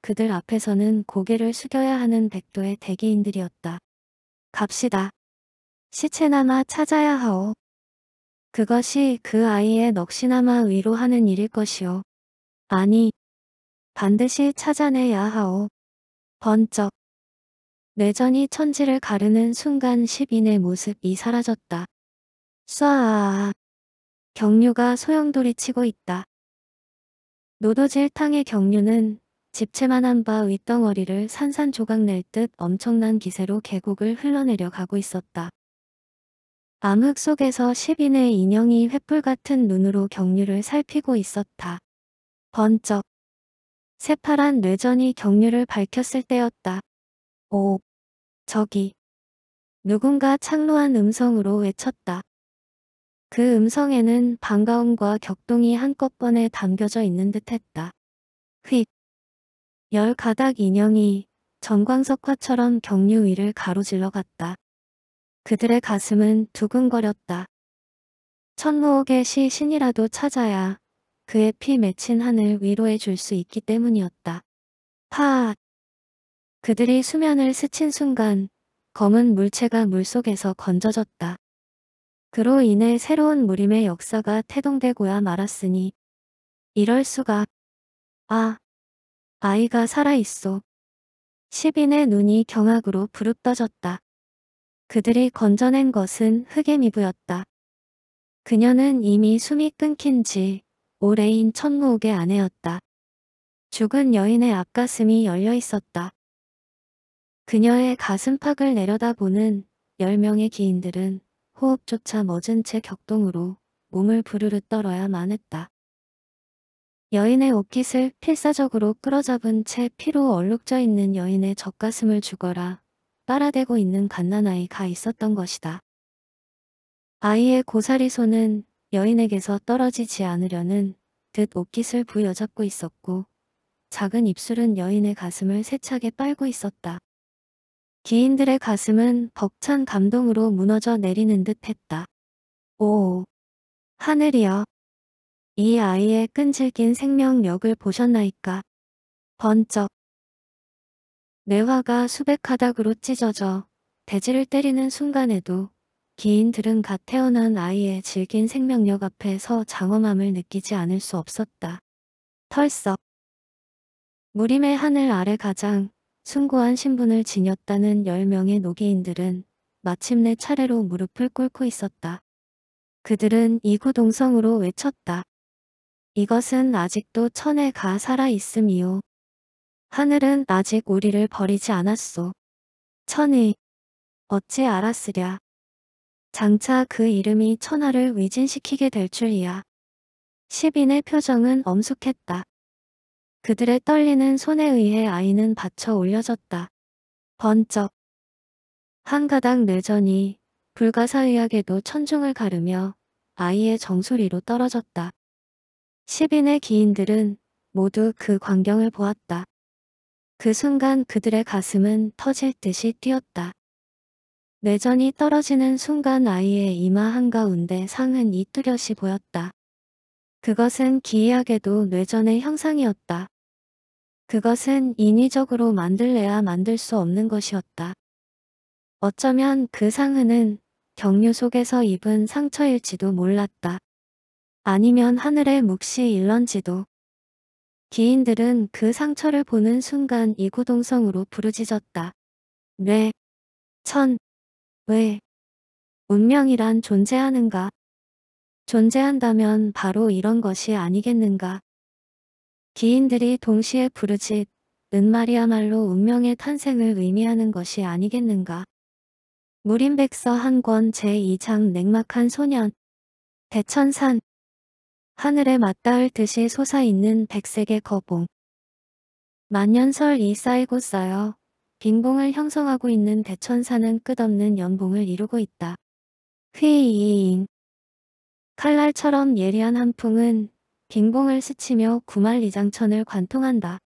그들 앞에서는 고개를 숙여야 하는 백도의 대기인들이었다. 갑시다. 시체나마 찾아야 하오. 그것이 그 아이의 넋이나마 위로하는 일일 것이오. 아니, 반드시 찾아내야 하오. 번쩍 내전이 천지를 가르는 순간 시인의 모습이 사라졌다. 쏴아. 경류가 소용돌이치고 있다. 노도질탕의 경류는 집채만한 바 윗덩어리를 산산조각 낼 듯 엄청난 기세로 계곡을 흘러내려 가고 있었다. 암흑 속에서 시인의 인형이 횃불 같은 눈으로 경류를 살피고 있었다. 번쩍 새파란 뇌전이 경류를 밝혔을 때였다. 오. 저기. 누군가 창로한 음성으로 외쳤다. 그 음성에는 반가움과 격동이 한꺼번에 담겨져 있는 듯했다. 휙. 열 가닥 인형이 전광석화처럼 경류 위를 가로질러 갔다. 그들의 가슴은 두근거렸다. 천무옥의 시 신이라도 찾아야 그의 피 맺힌 한을 위로해 줄 수 있기 때문이었다. 파 그들이 수면을 스친 순간 검은 물체가 물속에서 건져졌다. 그로 인해 새로운 무림의 역사가 태동되고야 말았으니 이럴 수가 아 아이가 살아있소. 시빈의 눈이 경악으로 부릅떠졌다. 그들이 건져낸 것은 흙의 미부였다. 그녀는 이미 숨이 끊긴 지 오래인 천무옥의 아내였다. 죽은 여인의 앞가슴이 열려 있었다. 그녀의 가슴팍을 내려다보는 10명의 기인들은 호흡조차 멎은 채 격동으로 몸을 부르르 떨어야만 했다. 여인의 옷깃을 필사적으로 끌어잡은 채 피로 얼룩져 있는 여인의 젖가슴을 죽어라 빨아대고 있는 갓난아이가 있었던 것이다. 아이의 고사리 손은 여인에게서 떨어지지 않으려는 듯 옷깃을 부여잡고 있었고 작은 입술은 여인의 가슴을 세차게 빨고 있었다. 기인들의 가슴은 벅찬 감동으로 무너져 내리는 듯 했다. 오, 하늘이여. 이 아이의 끈질긴 생명력을 보셨나이까. 번쩍. 뇌화가 수백 가닥으로 찢어져 대지를 때리는 순간에도 기인들은 갓 태어난 아이의 질긴 생명력 앞에서 장엄함을 느끼지 않을 수 없었다. 털썩. 무림의 하늘 아래 가장 숭고한 신분을 지녔다는 10명의 노기인들은 마침내 차례로 무릎을 꿇고 있었다. 그들은 이구동성으로 외쳤다. 이것은 아직도 천에 가 살아있음이요. 하늘은 아직 우리를 버리지 않았소. 천이 어찌 알았으랴. 장차 그 이름이 천하를 위진시키게 될 줄이야. 시빈의 표정은 엄숙했다. 그들의 떨리는 손에 의해 아이는 받쳐 올려졌다. 번쩍. 한 가닥 내전이 불가사의하게도 천중을 가르며 아이의 정수리로 떨어졌다. 시빈의 기인들은 모두 그 광경을 보았다. 그 순간 그들의 가슴은 터질 듯이 뛰었다. 내전이 떨어지는 순간 아이의 이마 한가운데 상은 이뚜렷이 보였다. 그것은 기이하게도 뇌전의 형상이었다. 그것은 인위적으로 만들래야 만들 수 없는 것이었다. 어쩌면 그 상흔은 경류 속에서 입은 상처일지도 몰랐다. 아니면 하늘의 묵시 일런지도. 기인들은 그 상처를 보는 순간 이구동성으로 부르짖었다. 뇌, 천, 왜, 운명이란 존재하는가? 존재한다면 바로 이런 것이 아니겠는가. 기인들이 동시에 부르짖 은말이야말로 운명의 탄생을 의미하는 것이 아니겠는가. 무림백서 한권 제2장 냉막한 소년 대천산 하늘에 맞닿을 듯이 솟아있는 백색의 거봉 만년설이 쌓이고 쌓여 빈봉을 형성하고 있는 대천산은 끝없는 연봉을 이루고 있다. 휘이인 칼날처럼 예리한 한풍은 빙봉을 스치며 구말리장천을 관통한다.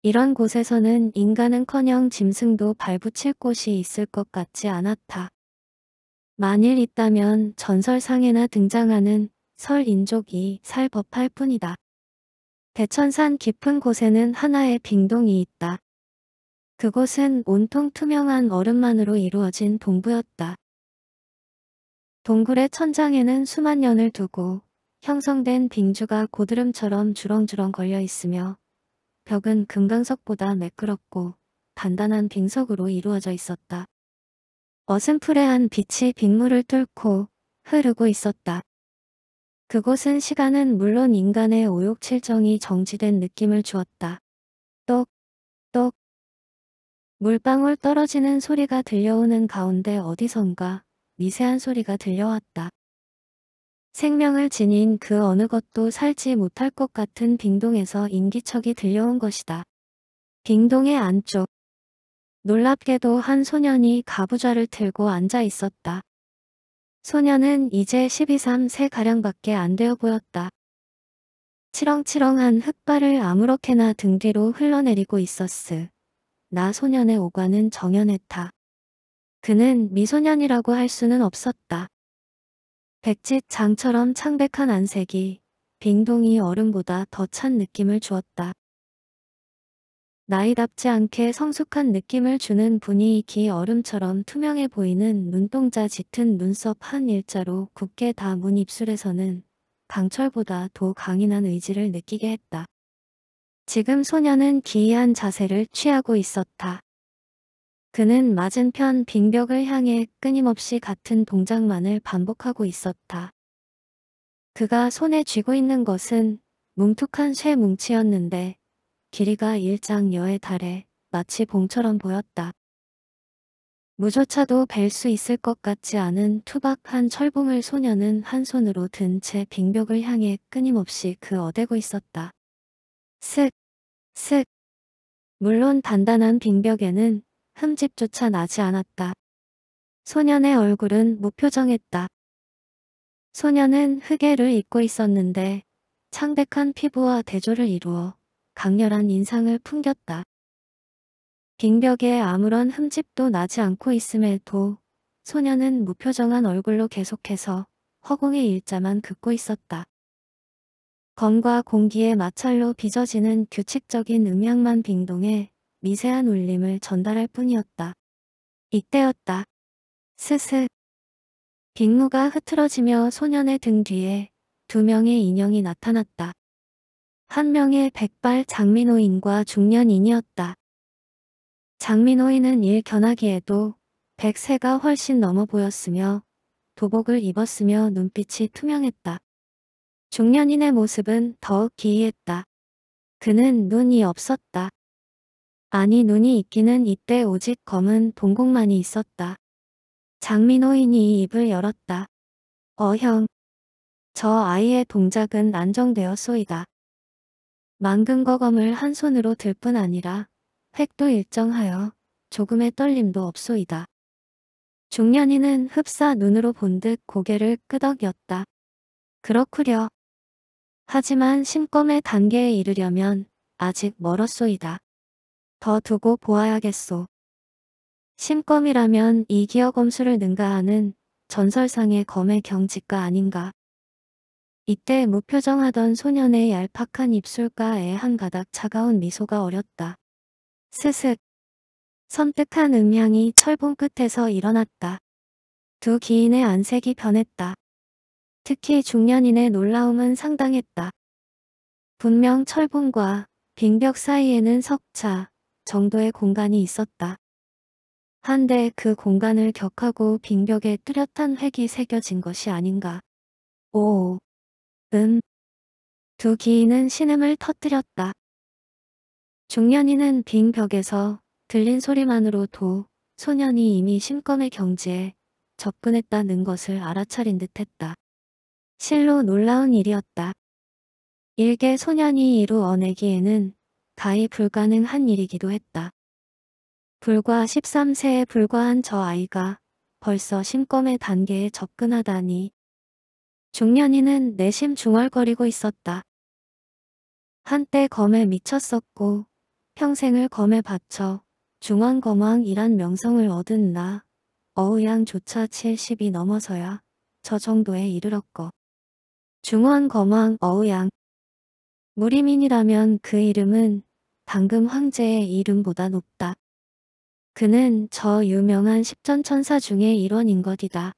이런 곳에서는 인간은커녕 짐승도 발붙일 곳이 있을 것 같지 않았다. 만일 있다면 전설상에나 등장하는 설인족이 살 법할 뿐이다. 대천산 깊은 곳에는 하나의 빙동이 있다. 그곳은 온통 투명한 얼음만으로 이루어진 동부였다. 동굴의 천장에는 수만 년을 두고 형성된 빙주가 고드름처럼 주렁주렁 걸려 있으며 벽은 금강석보다 매끄럽고 단단한 빙석으로 이루어져 있었다. 어슴풀레한 빛이 빗물을 뚫고 흐르고 있었다. 그곳은 시간은 물론 인간의 오욕칠정이 정지된 느낌을 주었다. 똑, 똑. 물방울 떨어지는 소리가 들려오는 가운데 어디선가 미세한 소리가 들려왔다. 생명을 지닌 그 어느 것도 살지 못할 것 같은 빙동에서 인기척이 들려온 것이다. 빙동의 안쪽. 놀랍게도 한 소년이 가부좌를 들고 앉아 있었다. 소년은 이제 12, 3세 가량밖에 안 되어 보였다. 치렁치렁한 흙발을 아무렇게나 등 뒤로 흘러내리고 있었으. 나 소년의 오관은 정연했다. 그는 미소년이라고 할 수는 없었다. 백지장처럼 창백한 안색이 빙동이 얼음보다 더 찬 느낌을 주었다. 나이답지 않게 성숙한 느낌을 주는 분이 기 얼음처럼 투명해 보이는 눈동자 짙은 눈썹 한 일자로 굳게 다문 입술에서는 강철보다 더 강인한 의지를 느끼게 했다. 지금 소녀는 기이한 자세를 취하고 있었다. 그는 맞은편 빙벽을 향해 끊임없이 같은 동작만을 반복하고 있었다. 그가 손에 쥐고 있는 것은 뭉툭한 쇠 뭉치였는데 길이가 일장여에 달해 마치 봉처럼 보였다. 무조차도 벨수 있을 것 같지 않은 투박한 철봉을 소녀는 한 손으로 든 채 빙벽을 향해 끊임없이 그 어대고 있었다. 슥, 슥. 물론 단단한 빙벽에는 흠집조차 나지 않았다. 소년의 얼굴은 무표정했다. 소년은 흑해를 입고 있었는데 창백한 피부와 대조를 이루어 강렬한 인상을 풍겼다. 빙벽에 아무런 흠집도 나지 않고 있음에도 소년은 무표정한 얼굴로 계속해서 허공의 일자만 긋고 있었다. 검과 공기의 마찰로 빚어지는 규칙적인 음향만 빙동해 미세한 울림을 전달할 뿐이었다. 이때였다. 스스. 빗무가 흐트러지며 소년의 등 뒤에 두 명의 인형이 나타났다. 한 명의 백발 장민호인과 중년인이었다. 장민호인은 일 견하기에도 백세가 훨씬 넘어 보였으며 도복을 입었으며 눈빛이 투명했다. 중년인의 모습은 더욱 기이했다. 그는 눈이 없었다. 아니 눈이 있기는 이때 오직 검은 동공만이 있었다. 장민호인이 입을 열었다. 어형. 저 아이의 동작은 안정되었소이다. 망금거검을한 손으로 들 뿐 아니라 획도 일정하여 조금의 떨림도 없소이다. 중년이는 흡사 눈으로 본 듯 고개를 끄덕였다. 그렇구려. 하지만 심검의 단계에 이르려면 아직 멀었소이다. 더 두고 보아야겠소. 심검이라면 이기어 검수를 능가하는 전설상의 검의 경지가 아닌가. 이때 무표정하던 소년의 얄팍한 입술가에 한 가닥 차가운 미소가 어렸다. 스슥. 선뜩한 음향이 철봉 끝에서 일어났다. 두 기인의 안색이 변했다. 특히 중년인의 놀라움은 상당했다. 분명 철봉과 빙벽 사이에는 석차, 정도의 공간이 있었다. 한데 그 공간을 격하고 빈벽에 뚜렷한 획이 새겨진 것이 아닌가. 오, 음. 두 기인은 신음을 터뜨렸다. 중년이는 빈벽에서 들린 소리만으로도 소년이 이미 심검의 경지에 접근했다는 것을 알아차린 듯했다. 실로 놀라운 일이었다. 일개 소년이 이루 어내기에는 가히 불가능한 일이기도 했다. 불과 13세에 불과한 저 아이가 벌써 심검의 단계에 접근하다니. 중년인은 내심 중얼거리고 있었다. 한때 검에 미쳤었고 평생을 검에 바쳐 중원검왕이란 명성을 얻은 나 어우양조차 70이 넘어서야 저 정도에 이르렀고 중원검왕 어우양 무리민이라면 그 이름은 방금 황제의 이름보다 높다. 그는 저 유명한 십전천사 중의 일원인 것이다.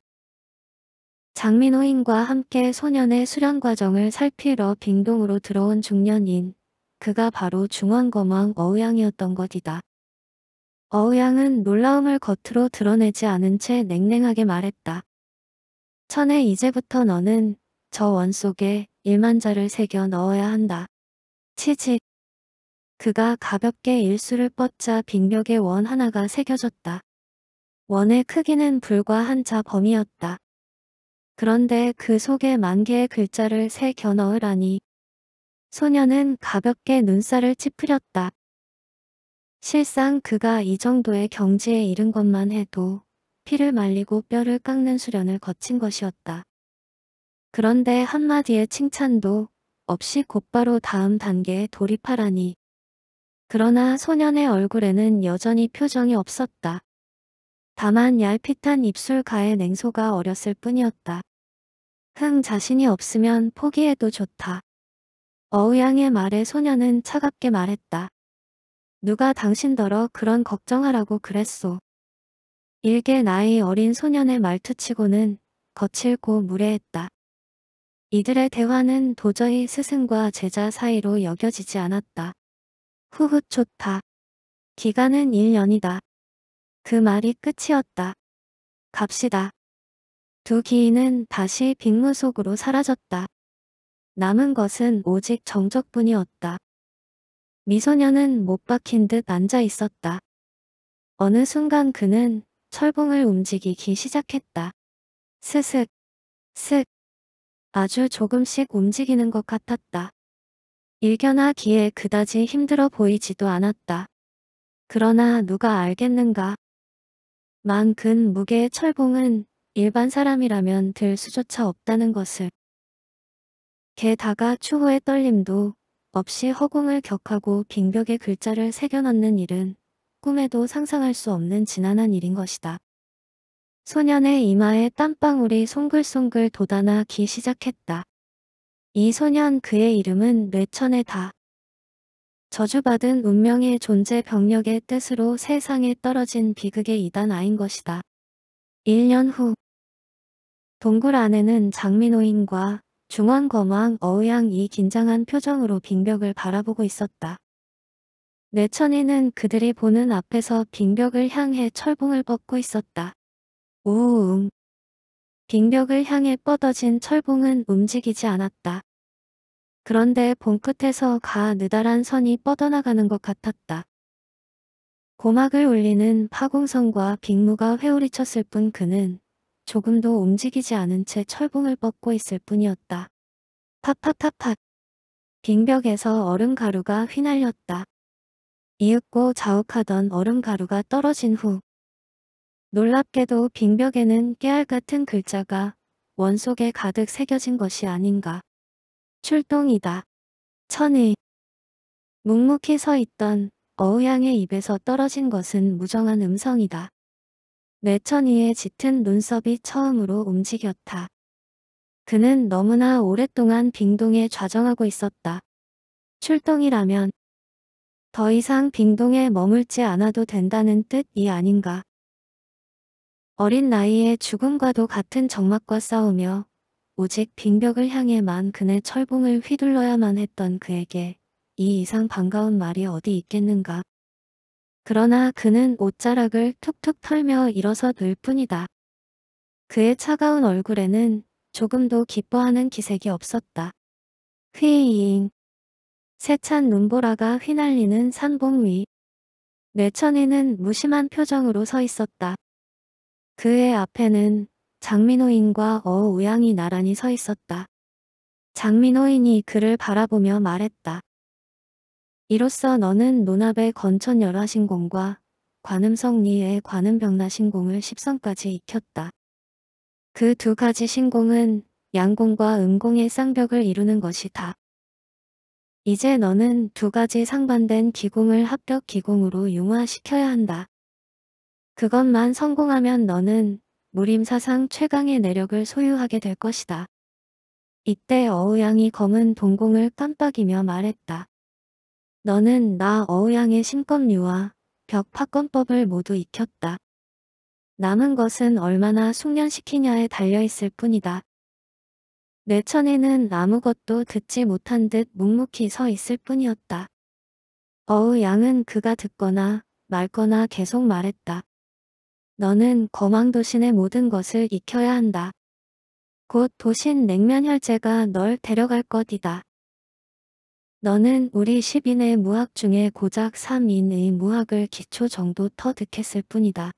장민호인과 함께 소년의 수련 과정을 살피러 빙동으로 들어온 중년인 그가 바로 중원거왕 어우양이었던 것이다. 어우양은 놀라움을 겉으로 드러내지 않은 채 냉랭하게 말했다. 천에 이제부터 너는 저 원 속에 일만자를 새겨 넣어야 한다. 치직. 그가 가볍게 일수를 뻗자 빈벽에 원 하나가 새겨졌다. 원의 크기는 불과 한 자 범위였다. 그런데 그 속에 만 개의 글자를 새겨 넣으라니. 소년은 가볍게 눈살을 찌푸렸다. 실상 그가 이 정도의 경지에 이른 것만 해도 피를 말리고 뼈를 깎는 수련을 거친 것이었다. 그런데 한마디의 칭찬도 없이 곧바로 다음 단계에 돌입하라니. 그러나 소년의 얼굴에는 여전히 표정이 없었다. 다만 얄핏한 입술가의 냉소가 어렸을 뿐이었다. 흥 자신이 없으면 포기해도 좋다. 어우양의 말에 소년은 차갑게 말했다. 누가 당신더러 그런 걱정하라고 그랬소. 일개 나이 어린 소년의 말투치고는 거칠고 무례했다. 이들의 대화는 도저히 스승과 제자 사이로 여겨지지 않았다. 후후 좋다. 기간은 1년이다. 그 말이 끝이었다. 갑시다. 두 기인은 다시 빅무 속으로 사라졌다. 남은 것은 오직 정적뿐이었다. 미소녀는 못 박힌 듯 앉아 있었다. 어느 순간 그는 철봉을 움직이기 시작했다. 스슥, 슥, 아주 조금씩 움직이는 것 같았다. 일견하기에 그다지 힘들어 보이지도 않았다. 그러나 누가 알겠는가. 만 근 무게의 철봉은 일반 사람이라면 들 수조차 없다는 것을. 게다가 추후의 떨림도 없이 허공을 격하고 빙벽에 글자를 새겨넣는 일은 꿈에도 상상할 수 없는 지난한 일인 것이다. 소년의 이마에 땀방울이 송글송글 돋아나기 시작했다. 이 소년 그의 이름은 뇌천의 다. 저주받은 운명의 존재 병력의 뜻으로 세상에 떨어진 비극의 이단 아인 것이다. 1년 후 동굴 안에는 장미노인과 중원검왕 어우양이 긴장한 표정으로 빙벽을 바라보고 있었다. 뇌천이는 그들이 보는 앞에서 빙벽을 향해 철봉을 뻗고 있었다. 우웅 빙벽을 향해 뻗어진 철봉은 움직이지 않았다. 그런데 봉 끝에서 가 느다란 선이 뻗어나가는 것 같았다. 고막을 울리는 파공선과 빅무가 회오리쳤을 뿐 그는 조금도 움직이지 않은 채 철봉을 뻗고 있을 뿐이었다. 팍팍팍팍. 빙벽에서 얼음 가루가 휘날렸다. 이윽고 자욱하던 얼음 가루가 떨어진 후 놀랍게도 빙벽에는 깨알 같은 글자가 원속에 가득 새겨진 것이 아닌가. 출동이다. 천의 묵묵히 서 있던 어우양의 입에서 떨어진 것은 무정한 음성이다. 뇌천이의 짙은 눈썹이 처음으로 움직였다. 그는 너무나 오랫동안 빙동에 좌정하고 있었다. 출동이라면 더 이상 빙동에 머물지 않아도 된다는 뜻이 아닌가. 어린 나이에 죽음과도 같은 적막과 싸우며 오직 빙벽을 향해만 그네 철봉을 휘둘러야만 했던 그에게 이 이상 반가운 말이 어디 있겠는가. 그러나 그는 옷자락을 툭툭 털며 일어서 놀 뿐이다. 그의 차가운 얼굴에는 조금도 기뻐하는 기색이 없었다. 휘잉. 세찬 눈보라가 휘날리는 산봉 위. 뇌천이는 무심한 표정으로 서 있었다. 그의 앞에는 장민호인과 어우양이 나란히 서 있었다. 장민호인이 그를 바라보며 말했다. 이로써 너는 논합의 건천열화신공과 관음성리의 관음병나신공을 1성까지 익혔다. 그 두 가지 신공은 양공과 음공의 쌍벽을 이루는 것이다. 이제 너는 두 가지 상반된 기공을 합력 기공으로 융화시켜야 한다. 그것만 성공하면 너는 무림사상 최강의 내력을 소유하게 될 것이다. 이때 어우양이 검은 동공을 깜빡이며 말했다. 너는 나 어우양의 신검류와 벽파권법을 모두 익혔다. 남은 것은 얼마나 숙련시키냐에 달려있을 뿐이다. 내천에는 아무것도 듣지 못한 듯 묵묵히 서 있을 뿐이었다. 어우 양은 그가 듣거나 말거나 계속 말했다. 너는 거망도신의 모든 것을 익혀야 한다. 곧 도신 냉면 혈제가 널 데려갈 것이다. 너는 우리 10인의 무학 중에 고작 3인의 무학을 기초 정도 터득했을 뿐이다.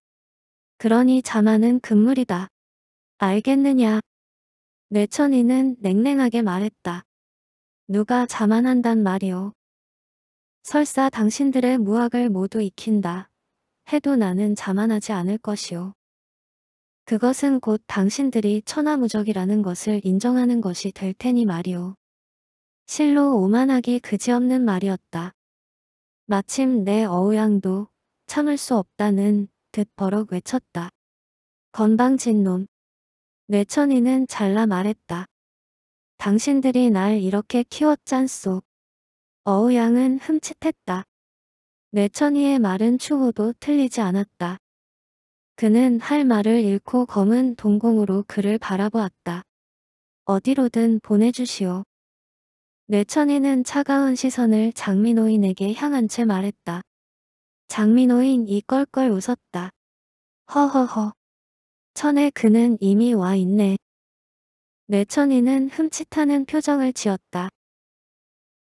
그러니 자만은 금물이다. 알겠느냐? 뇌천이는 냉랭하게 말했다. 누가 자만한단 말이오. 설사 당신들의 무학을 모두 익힌다. 해도 나는 자만하지 않을 것이요. 그것은 곧 당신들이 천하무적이라는 것을 인정하는 것이 될 테니 말이오. 실로 오만하기 그지없는 말이었다. 마침 내 어우양도 참을 수 없다는 듯 버럭 외쳤다. 건방진 놈. 뇌천이는 잘라 말했다. 당신들이 날 이렇게 키웠잖소. 어우양은 흠칫했다. 내천이의 말은 추호도 틀리지 않았다. 그는 할 말을 잃고 검은 동공으로 그를 바라보았다. 어디로든 보내주시오. 뇌천이는 차가운 시선을 장민호인에게 향한 채 말했다. 장민호인이 껄껄 웃었다. 허허허. 천에 그는 이미 와 있네. 뇌천이는 흠칫하는 표정을 지었다.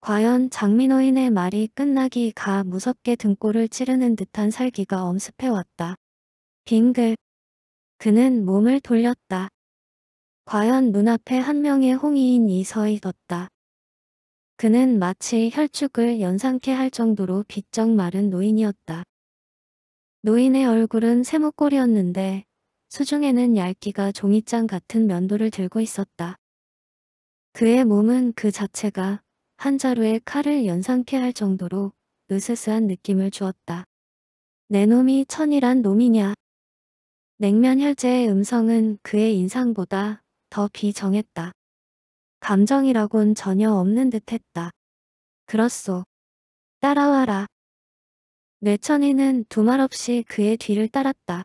과연 장민호인의 말이 끝나기 가 무섭게 등골을 치르는 듯한 살기가 엄습해왔다. 빙글. 그는 몸을 돌렸다. 과연 눈앞에 한 명의 홍이인이 서 있었다. 그는 마치 혈축을 연상케 할 정도로 비쩍 마른 노인이었다. 노인의 얼굴은 세모꼴이었는데 수중에는 얇기가 종이장 같은 면도를 들고 있었다. 그의 몸은 그 자체가 한 자루에 칼을 연상케 할 정도로 으스스한 느낌을 주었다. 내 놈이 천이란 놈이냐. 냉면 혈제의 음성은 그의 인상보다 더 비정했다. 감정이라곤 전혀 없는 듯했다. 그렇소. 따라와라. 뇌천이는 두 말없이 그의 뒤를 따랐다.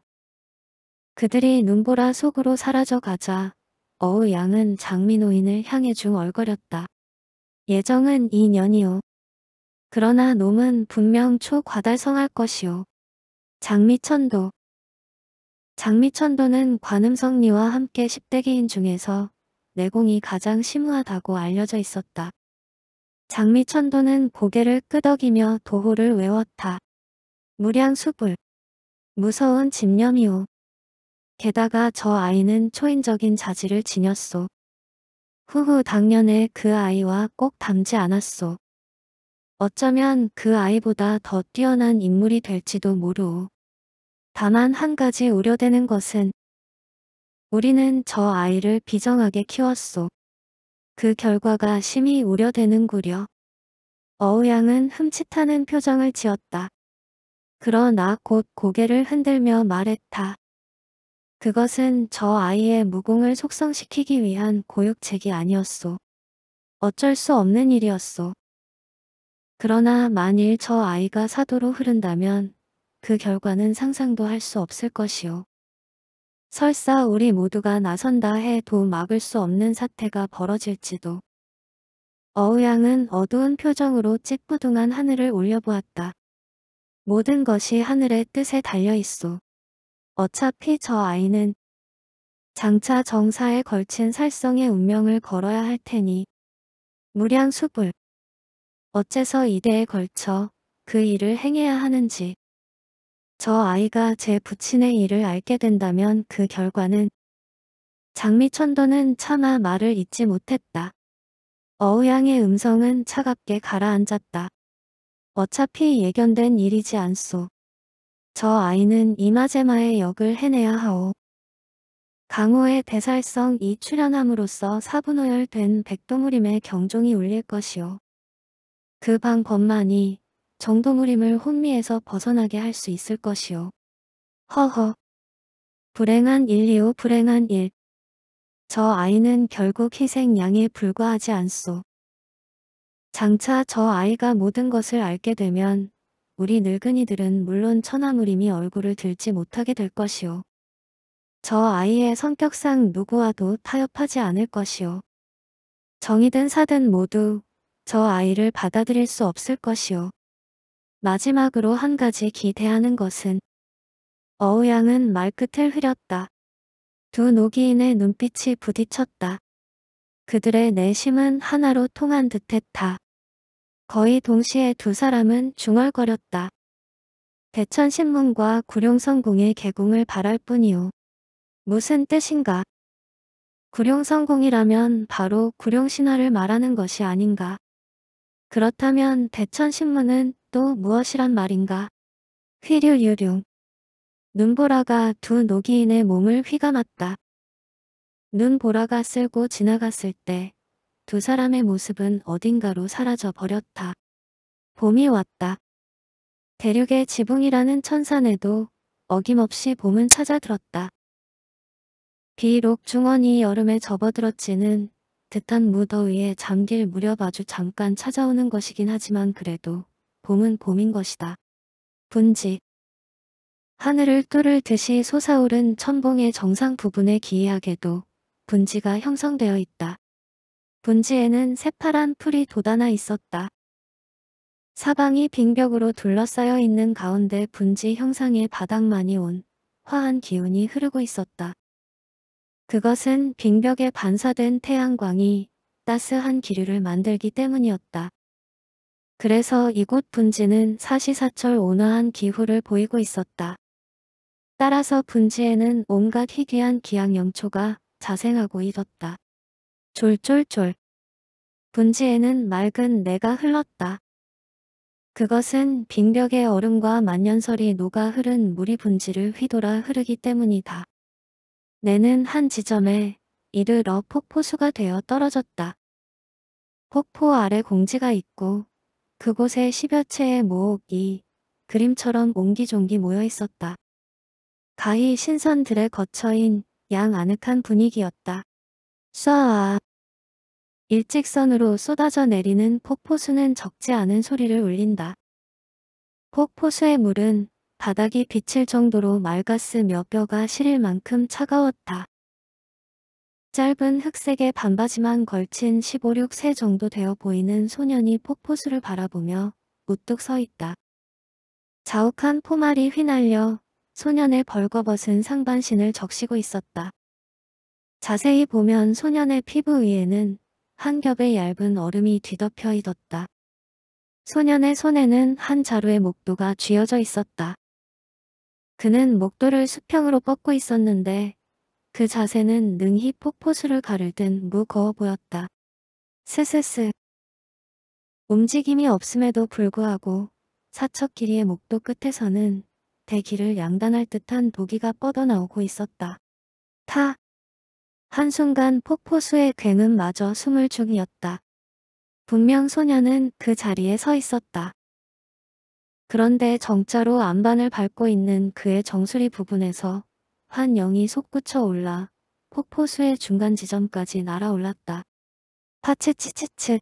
그들이 눈보라 속으로 사라져 가자 어우 양은 장민호인을 향해 중얼거렸다. 예정은 2년이오. 그러나 놈은 분명 초과달성할 것이오. 장미천도 장미천도는 관음성리와 함께 1대기인 중에서 내공이 가장 심오하다고 알려져 있었다. 장미천도는 고개를 끄덕이며 도호를 외웠다. 무량수불. 무서운 집념이오. 게다가 저 아이는 초인적인 자질을 지녔소. 후후 당년에 그 아이와 꼭 닮지 않았소. 어쩌면 그 아이보다 더 뛰어난 인물이 될지도 모르오. 다만 한 가지 우려되는 것은 우리는 저 아이를 비정하게 키웠소. 그 결과가 심히 우려되는구려. 어우양은 흠칫하는 표정을 지었다. 그러나 곧 고개를 흔들며 말했다. 그것은 저 아이의 무공을 속성시키기 위한 고육책이 아니었소. 어쩔 수 없는 일이었소. 그러나 만일 저 아이가 사도로 흐른다면 그 결과는 상상도 할 수 없을 것이오. 설사 우리 모두가 나선다 해도 막을 수 없는 사태가 벌어질지도. 어우양은 어두운 표정으로 찌뿌둥한 하늘을 올려보았다. 모든 것이 하늘의 뜻에 달려있소. 어차피 저 아이는 장차 정사에 걸친 살성의 운명을 걸어야 할 테니 무량수불 어째서 이대에 걸쳐 그 일을 행해야 하는지 저 아이가 제 부친의 일을 알게 된다면 그 결과는 장미천도는 차마 말을 잊지 못했다. 어우양의 음성은 차갑게 가라앉았다. 어차피 예견된 일이지 않소. 저 아이는 이마제마의 역을 해내야 하오. 강호의 대살성이 출현함으로써 사분오열된 백도무림의 경종이 울릴 것이오. 그 방법만이 정도무림을 혼미에서 벗어나게 할 수 있을 것이오. 허허. 불행한 일이오 불행한 일. 저 아이는 결국 희생양에 불과하지 않소. 장차 저 아이가 모든 것을 알게 되면 우리 늙은이들은 물론 천하무림이 얼굴을 들지 못하게 될 것이오. 저 아이의 성격상 누구와도 타협하지 않을 것이오. 정이든 사든 모두 저 아이를 받아들일 수 없을 것이오. 마지막으로 한 가지 기대하는 것은 어우양은 말끝을 흐렸다. 두 노기인의 눈빛이 부딪혔다. 그들의 내심은 하나로 통한 듯했다. 거의 동시에 두 사람은 중얼거렸다. 대천신문과 구룡성공의 개공을 바랄 뿐이오. 무슨 뜻인가? 구룡성공이라면 바로 구룡신화를 말하는 것이 아닌가? 그렇다면 대천신문은 또 무엇이란 말인가? 휘류유룡. 눈보라가 두 노기인의 몸을 휘감았다. 눈보라가 쓸고 지나갔을 때두 사람의 모습은 어딘가로 사라져 버렸다. 봄이 왔다. 대륙의 지붕이라는 천산에도 어김없이 봄은 찾아들었다. 비록 중원이 여름에 접어들었지는 듯한 무더위에 잠길 무렵 아주 잠깐 찾아오는 것이긴 하지만 그래도 봄은 봄인 것이다. 분지 하늘을 뚫을 듯이 솟아오른 천봉의 정상 부분에 기이하게도 분지가 형성되어 있다. 분지에는 새파란 풀이 돋아나 있었다. 사방이 빙벽으로 둘러싸여 있는 가운데 분지 형상의 바닥만이 온 화한 기운이 흐르고 있었다. 그것은 빙벽에 반사된 태양광이 따스한 기류를 만들기 때문이었다. 그래서 이곳 분지는 사시사철 온화한 기후를 보이고 있었다. 따라서 분지에는 온갖 희귀한 기양영초가 자생하고 있었다. 졸졸졸. 분지에는 맑은 내가 흘렀다. 그것은 빙벽의 얼음과 만년설이 녹아 흐른 물이 분지를 휘돌아 흐르기 때문이다. 내는 한 지점에 이르러 폭포수가 되어 떨어졌다. 폭포 아래 공지가 있고 그곳에 십여 채의 모옥이 그림처럼 옹기종기 모여 있었다. 가히 신선들의 거처인 양 아늑한 분위기였다. 쏴아 일직선으로 쏟아져 내리는 폭포수는 적지 않은 소리를 울린다. 폭포수의 물은 바닥이 비칠 정도로 맑았으며 뼈가 시릴 만큼 차가웠다. 짧은 흑색의 반바지만 걸친 15, 6세 정도 되어 보이는 소년이 폭포수를 바라보며 우뚝 서 있다. 자욱한 포말이 휘날려 소년의 벌거벗은 상반신을 적시고 있었다. 자세히 보면 소년의 피부 위에는 한 겹의 얇은 얼음이 뒤덮여 있었다. 소년의 손에는 한 자루의 목도가 쥐어져 있었다. 그는 목도를 수평으로 뻗고 있었는데 그 자세는 능히 폭포수를 가를 듯 무거워 보였다. 스스스. 움직임이 없음에도 불구하고 사척 길이의 목도 끝에서는 대기를 양단할 듯한 도기가 뻗어나오고 있었다. 타. 한순간 폭포수의 굉음마저 숨을 중이었다 분명 소녀는 그 자리에 서 있었다. 그런데 정자로 안반을 밟고 있는 그의 정수리 부분에서 환영이 솟구쳐 올라 폭포수의 중간 지점까지 날아올랐다. 파츠치치츠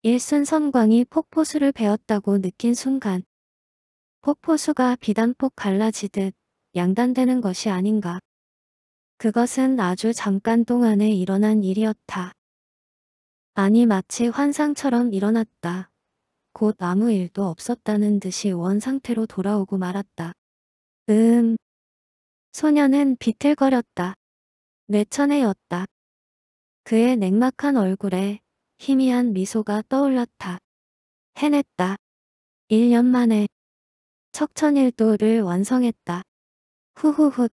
일순 선광이 폭포수를 베었다고 느낀 순간 폭포수가 비단폭 갈라지듯 양단되는 것이 아닌가. 그것은 아주 잠깐 동안에 일어난 일이었다. 아니 마치 환상처럼 일어났다. 곧 아무 일도 없었다는 듯이 원상태로 돌아오고 말았다. 음. 소녀는 비틀거렸다. 뇌천해였다. 그의 냉막한 얼굴에 희미한 미소가 떠올랐다. 해냈다. 1년 만에 척천일도를 완성했다. 후후훗.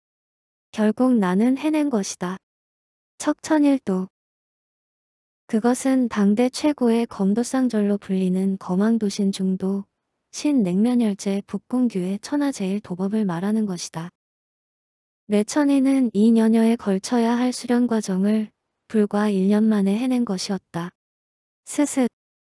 결국 나는 해낸 것이다. 척천일도 그것은 당대 최고의 검도쌍절로 불리는 거망도신 중도 신냉면열제 북궁규의 천하제일 도법을 말하는 것이다. 내천인은 2년여에 걸쳐야 할 수련 과정을 불과 1년 만에 해낸 것이었다. 스스